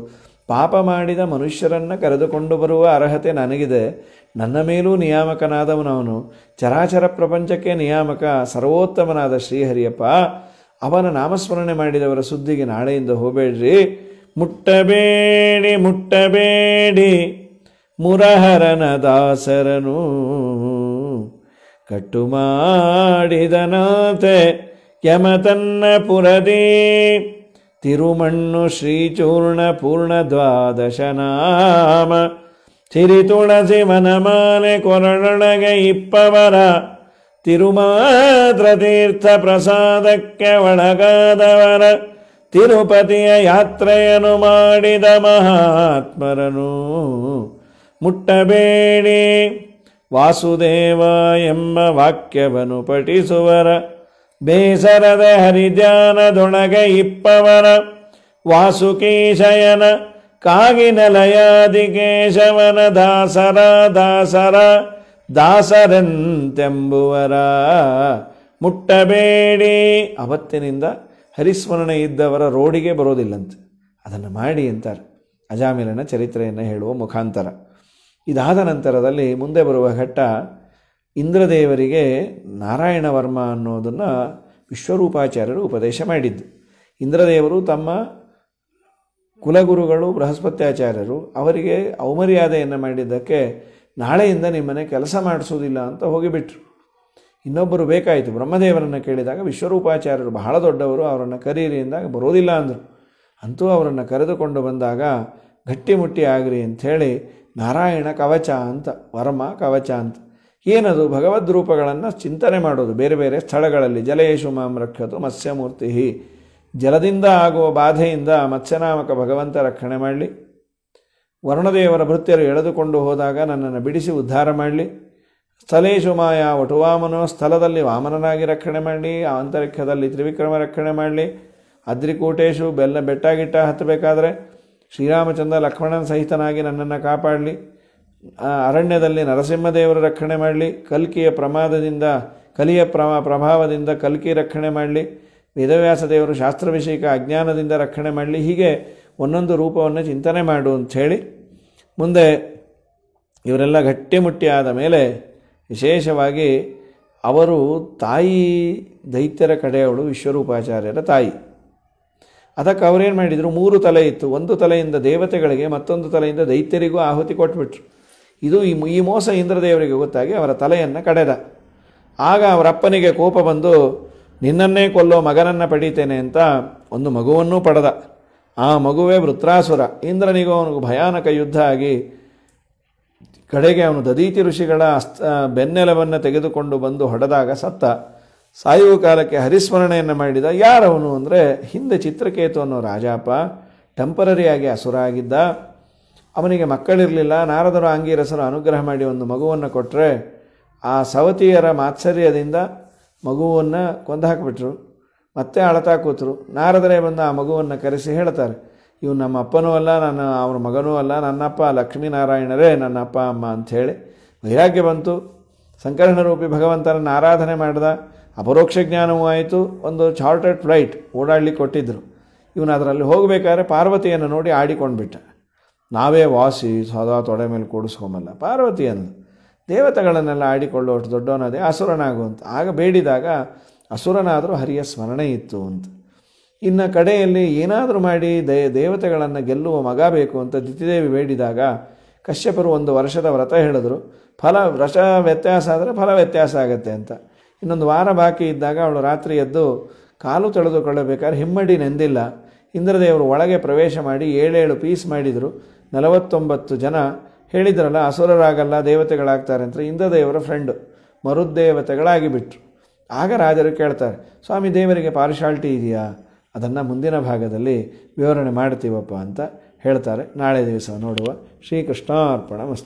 ಪಾಪ ಮಾಡಿದ ಮನುಷ್ಯರನ್ನು ಕರೆದುಕೊಂಡು ಬರುವ ಅರ್ಹತೆ ನನಗಿದೆ ನನ್ನ ಮೇಲೂ ನಿಯಾಮಕನಾದವನವನು ಚರಾಚರ ಪ್ರಪಂಚಕ್ಕೆ ನಿಯಾಮಕ ಸರ್ವೋತ್ತಮನಾದ ಶ್ರೀಹರಿಯಪ್ಪ ಅವನ ನಾಮಸ್ಮರಣೆ ಮಾಡಿದವರ ಸುದ್ದಿಗೆ ನಾಳೆಯಿಂದ ಹೋಗಬೇಡ್ರಿ ಮುಟ್ಟಬೇಡಿ ಮುಟ್ಟಬೇಡಿ ಮುರಹರನ ದಾಸರನು ಕಟ್ಟು ಮಾಡಿದನಾತೆ ಯಮತನ್ನ ಪುರದೇ ತಿರುಮಣ್ಣು ಶ್ರೀಚೂರ್ಣ ಪೂರ್ಣ ನಾಮ ಸಿರಿ ತುಳಸಿ ಮನಮಾನೆ ಕೊರಳೊಳಗೆ ಇಪ್ಪವರ ತಿರುಮಾತ್ರ ತೀರ್ಥ ಪ್ರಸಾದಕ್ಕೆ ಒಳಗಾದವರ ತಿರುಪತಿಯ ಯಾತ್ರೆಯನ್ನು ಮಾಡಿದ ಮಹಾತ್ಮರನು ಮುಟ್ಟಬೇಡಿ ವಾಸುದೇವ ಎಂಬ ವಾಕ್ಯವನ್ನು ಪಠಿಸುವರ ಬೇಸರದ ಹರಿಜಾನದೊಣಗ ಇಪ್ಪವನ ವಾಸುಕೀಶಯನ ಕಾಗಿನಲಯಾದಿ ಕೇಶವನ ದಾಸರ ದಾಸರ ದಾಸರಂತೆಂಬುವರ ಮುಟ್ಟಬೇಡಿ ಅವತ್ತಿನಿಂದ ಹರಿಸ್ಮರಣೆ ಇದ್ದವರ ರೋಡಿಗೆ ಬರೋದಿಲ್ಲಂತೆ ಅದನ್ನು ಮಾಡಿ ಅಂತಾರೆ ಅಜಾಮಿಲನ ಚರಿತ್ರೆಯನ್ನು ಹೇಳುವ ಮುಖಾಂತರ ಇದಾದ ನಂತರದಲ್ಲಿ ಮುಂದೆ ಬರುವ ಘಟ್ಟ ಇಂದ್ರದೇವರಿಗೆ ನಾರಾಯಣ ವರ್ಮ ಅನ್ನೋದನ್ನು ವಿಶ್ವರೂಪಾಚಾರ್ಯರು ಉಪದೇಶ ಮಾಡಿದ್ದು ಇಂದ್ರದೇವರು ತಮ್ಮ ಕುಲಗುರುಗಳು ಬೃಹಸ್ಪತ್ಯಾಚಾರ್ಯರು ಅವರಿಗೆ ಔಮರ್ಯಾದೆಯನ್ನು ಮಾಡಿದ್ದಕ್ಕೆ ನಾಳೆಯಿಂದ ನಿಮ್ಮನೆ ಕೆಲಸ ಮಾಡಿಸೋದಿಲ್ಲ ಅಂತ ಹೋಗಿಬಿಟ್ರು ಇನ್ನೊಬ್ಬರು ಬೇಕಾಯಿತು ಬ್ರಹ್ಮದೇವರನ್ನು ಕೇಳಿದಾಗ ವಿಶ್ವರೂಪಾಚಾರ್ಯರು ಬಹಳ ದೊಡ್ಡವರು ಅವರನ್ನು ಕರೀರಿ ಎಂದಾಗ ಬರೋದಿಲ್ಲ ಅಂದರು ಅಂತೂ ಅವರನ್ನು ಕರೆದುಕೊಂಡು ಬಂದಾಗ ಗಟ್ಟಿಮುಟ್ಟಿ ಆಗ್ರಿ ಅಂಥೇಳಿ ನಾರಾಯಣ ಕವಚ ಅಂತ ವರ್ಮ ಕವಚ ಅಂತ ಏನದು ಭಗವದ್ ರೂಪಗಳನ್ನು ಚಿಂತನೆ ಮಾಡೋದು ಬೇರೆ ಬೇರೆ ಸ್ಥಳಗಳಲ್ಲಿ ಜಲೇಶು ಮಾಂ ರಕ್ಷತು ಮತ್ಸ್ಯಮೂರ್ತಿ ಜಲದಿಂದ ಆಗುವ ಬಾಧೆಯಿಂದ ಮತ್ಸ್ಯನಾಮಕ ಭಗವಂತ ರಕ್ಷಣೆ ಮಾಡಲಿ ವರುಣದೇವರ ಭೃತ್ಯರು ಎಳೆದುಕೊಂಡು ಹೋದಾಗ ನನ್ನನ್ನು ಬಿಡಿಸಿ ಉದ್ಧಾರ ಮಾಡಲಿ ಸ್ಥಲೇಶು ಮಾಯಾ ಸ್ಥಳದಲ್ಲಿ ವಾಮನನಾಗಿ ರಕ್ಷಣೆ ಮಾಡಲಿ ಆಂತರಿಕ್ಷದಲ್ಲಿ ತ್ರಿವಿಕ್ರಮ ರಕ್ಷಣೆ ಮಾಡಲಿ ಅದ್ರಿಕೂಟೇಶು ಬೆಲ್ಲ ಬೆಟ್ಟ ಗಿಟ್ಟ ಹತ್ತಬೇಕಾದ್ರೆ ಶ್ರೀರಾಮಚಂದ್ರ ಲಕ್ಷ್ಮಣನ ಸಹಿತನಾಗಿ ನನ್ನನ್ನು ಕಾಪಾಡಲಿ ಅರಣ್ಯದಲ್ಲಿ ನರಸಿಂಹದೇವರು ರಕ್ಷಣೆ ಮಾಡಲಿ ಕಲ್ಕಿಯ ಪ್ರಮಾದದಿಂದ ಕಲಿಯ ಪ್ರಭಾವದಿಂದ ಕಲ್ಕಿ ರಕ್ಷಣೆ ಮಾಡಲಿ ವೇದವ್ಯಾಸ ದೇವರು ಶಾಸ್ತ್ರಾಭಿಷೇಕ ಅಜ್ಞಾನದಿಂದ ರಕ್ಷಣೆ ಮಾಡಲಿ ಹೀಗೆ ಒಂದೊಂದು ರೂಪವನ್ನು ಚಿಂತನೆ ಮಾಡು ಅಂಥೇಳಿ ಮುಂದೆ ಇವರೆಲ್ಲ ಆದ ಮೇಲೆ ವಿಶೇಷವಾಗಿ ಅವರು ತಾಯಿ ದೈತ್ಯರ ಕಡೆಯವಳು ವಿಶ್ವರೂಪಾಚಾರ್ಯರ ತಾಯಿ ಅದಕ್ಕೆ ಅವರೇನು ಮಾಡಿದರು ಮೂರು ತಲೆ ಇತ್ತು ಒಂದು ತಲೆಯಿಂದ ದೇವತೆಗಳಿಗೆ ಮತ್ತೊಂದು ತಲೆಯಿಂದ ದೈತ್ಯರಿಗೂ ಆಹುತಿ ಕೊಟ್ಬಿಟ್ರು ಇದು ಈ ಮೋಸ ಇಂದ್ರದೇವರಿಗೆ ಗೊತ್ತಾಗಿ ಅವರ ತಲೆಯನ್ನು ಕಡೆದ ಆಗ ಅವರಪ್ಪನಿಗೆ ಕೋಪ ಬಂದು ನಿನ್ನನ್ನೇ ಕೊಲ್ಲೋ ಮಗನನ್ನು ಪಡೀತೇನೆ ಅಂತ ಒಂದು ಮಗುವನ್ನೂ ಪಡೆದ ಆ ಮಗುವೇ ವೃತ್ರಾಸುರ ಇಂದ್ರನಿಗೂ ಅವನು ಭಯಾನಕ ಯುದ್ಧ ಆಗಿ ಕಡೆಗೆ ಅವನು ದದೀತಿ ಋಷಿಗಳ ಅಸ್ತ ಬೆನ್ನೆಲವನ್ನು ತೆಗೆದುಕೊಂಡು ಬಂದು ಹೊಡೆದಾಗ ಸತ್ತ ಸಾಯುವ ಕಾಲಕ್ಕೆ ಹರಿಸ್ಮರಣೆಯನ್ನು ಮಾಡಿದ ಯಾರವನು ಅಂದರೆ ಹಿಂದೆ ಚಿತ್ರಕೇತು ಅನ್ನೋ ರಾಜಾಪ ಟೆಂಪರರಿಯಾಗಿ ಅಸುರ ಆಗಿದ್ದ ಅವನಿಗೆ ಮಕ್ಕಳಿರಲಿಲ್ಲ ನಾರದರು ಅಂಗೀರಸರು ಅನುಗ್ರಹ ಮಾಡಿ ಒಂದು ಮಗುವನ್ನು ಕೊಟ್ಟರೆ ಆ ಸವತಿಯರ ಮಾತ್ಸರ್ಯದಿಂದ ಮಗುವನ್ನು ಕೊಂದು ಹಾಕಿಬಿಟ್ರು ಮತ್ತೆ ಅಳತಾ ಕೂತರು ನಾರದರೇ ಬಂದು ಆ ಮಗುವನ್ನು ಕರೆಸಿ ಹೇಳ್ತಾರೆ ಇವು ನಮ್ಮ ಅಪ್ಪನೂ ಅಲ್ಲ ನನ್ನ ಅವ್ರ ಮಗನೂ ಅಲ್ಲ ನನ್ನಪ್ಪ ಲಕ್ಷ್ಮೀನಾರಾಯಣರೇ ನನ್ನಪ್ಪ ಅಮ್ಮ ಅಂಥೇಳಿ ವೈರಾಗ್ಯ ಬಂತು ಸಂಕರ್ಣ ರೂಪಿ ಭಗವಂತನನ್ನು ಆರಾಧನೆ ಮಾಡಿದ ಅಪರೋಕ್ಷ ಜ್ಞಾನವೂ ಆಯಿತು ಒಂದು ಚಾರ್ಟೆಡ್ ಫ್ಲೈಟ್ ಓಡಾಡಲಿಕ್ಕೆ ಕೊಟ್ಟಿದ್ದರು ಇವನು ಅದರಲ್ಲಿ ಹೋಗಬೇಕಾದ್ರೆ ಪಾರ್ವತಿಯನ್ನು ನೋಡಿ ಬಿಟ್ಟ ನಾವೇ ವಾಸಿ ಸದಾ ತೊಡೆ ಮೇಲೆ ಕೂಡಿಸ್ಕೊಂಬಲ್ಲ ಪಾರ್ವತಿ ದೇವತೆಗಳನ್ನೆಲ್ಲ ಆಡಿಕೊಳ್ಳುವಷ್ಟು ದೊಡ್ಡವನಾದೆ ಅಸುರನಾಗು ಆಗ ಬೇಡಿದಾಗ ಅಸುರನಾದರೂ ಹರಿಯ ಸ್ಮರಣೆ ಇತ್ತು ಅಂತ ಇನ್ನು ಕಡೆಯಲ್ಲಿ ಏನಾದರೂ ಮಾಡಿ ದೇ ದೇವತೆಗಳನ್ನು ಗೆಲ್ಲುವ ಮಗ ಬೇಕು ಅಂತ ದಿತಿದೇವಿ ಬೇಡಿದಾಗ ಕಶ್ಯಪರು ಒಂದು ವರ್ಷದ ವ್ರತ ಹೇಳಿದ್ರು ಫಲ ವ್ರತ ವ್ಯತ್ಯಾಸ ಆದರೆ ಫಲ ವ್ಯತ್ಯಾಸ ಆಗುತ್ತೆ ಅಂತ ಇನ್ನೊಂದು ವಾರ ಬಾಕಿ ಇದ್ದಾಗ ಅವಳು ರಾತ್ರಿ ಎದ್ದು ಕಾಲು ತೊಳೆದುಕೊಳ್ಳಬೇಕಾದ್ರೆ ಹಿಮ್ಮಡಿ ನೆಂದಿಲ್ಲ ಇಂದ್ರದೇವರು ಒಳಗೆ ಪ್ರವೇಶ ಮಾಡಿ ಏಳೇಳು ಪೀಸ್ ಮಾಡಿದರು ನಲವತ್ತೊಂಬತ್ತು ಜನ ಹೇಳಿದ್ರಲ್ಲ ಅಸುರರಾಗಲ್ಲ ದೇವತೆಗಳಾಗ್ತಾರೆ ಅಂತ ಇಂದ್ರದೇವರ ಫ್ರೆಂಡು ಮರುದ್ದೇವತೆಗಳಾಗಿಬಿಟ್ರು ಆಗ ರಾಜರು ಕೇಳ್ತಾರೆ ಸ್ವಾಮಿ ದೇವರಿಗೆ ಪಾರ್ಶಾಲ್ಟಿ ಇದೆಯಾ ಅದನ್ನು ಮುಂದಿನ ಭಾಗದಲ್ಲಿ ವಿವರಣೆ ಮಾಡ್ತೀವಪ್ಪ ಅಂತ ಹೇಳ್ತಾರೆ ನಾಳೆ ದಿವಸ ನೋಡುವ ಶ್ರೀಕೃಷ್ಣಾರ್ಪಣ ಮಸ್ತು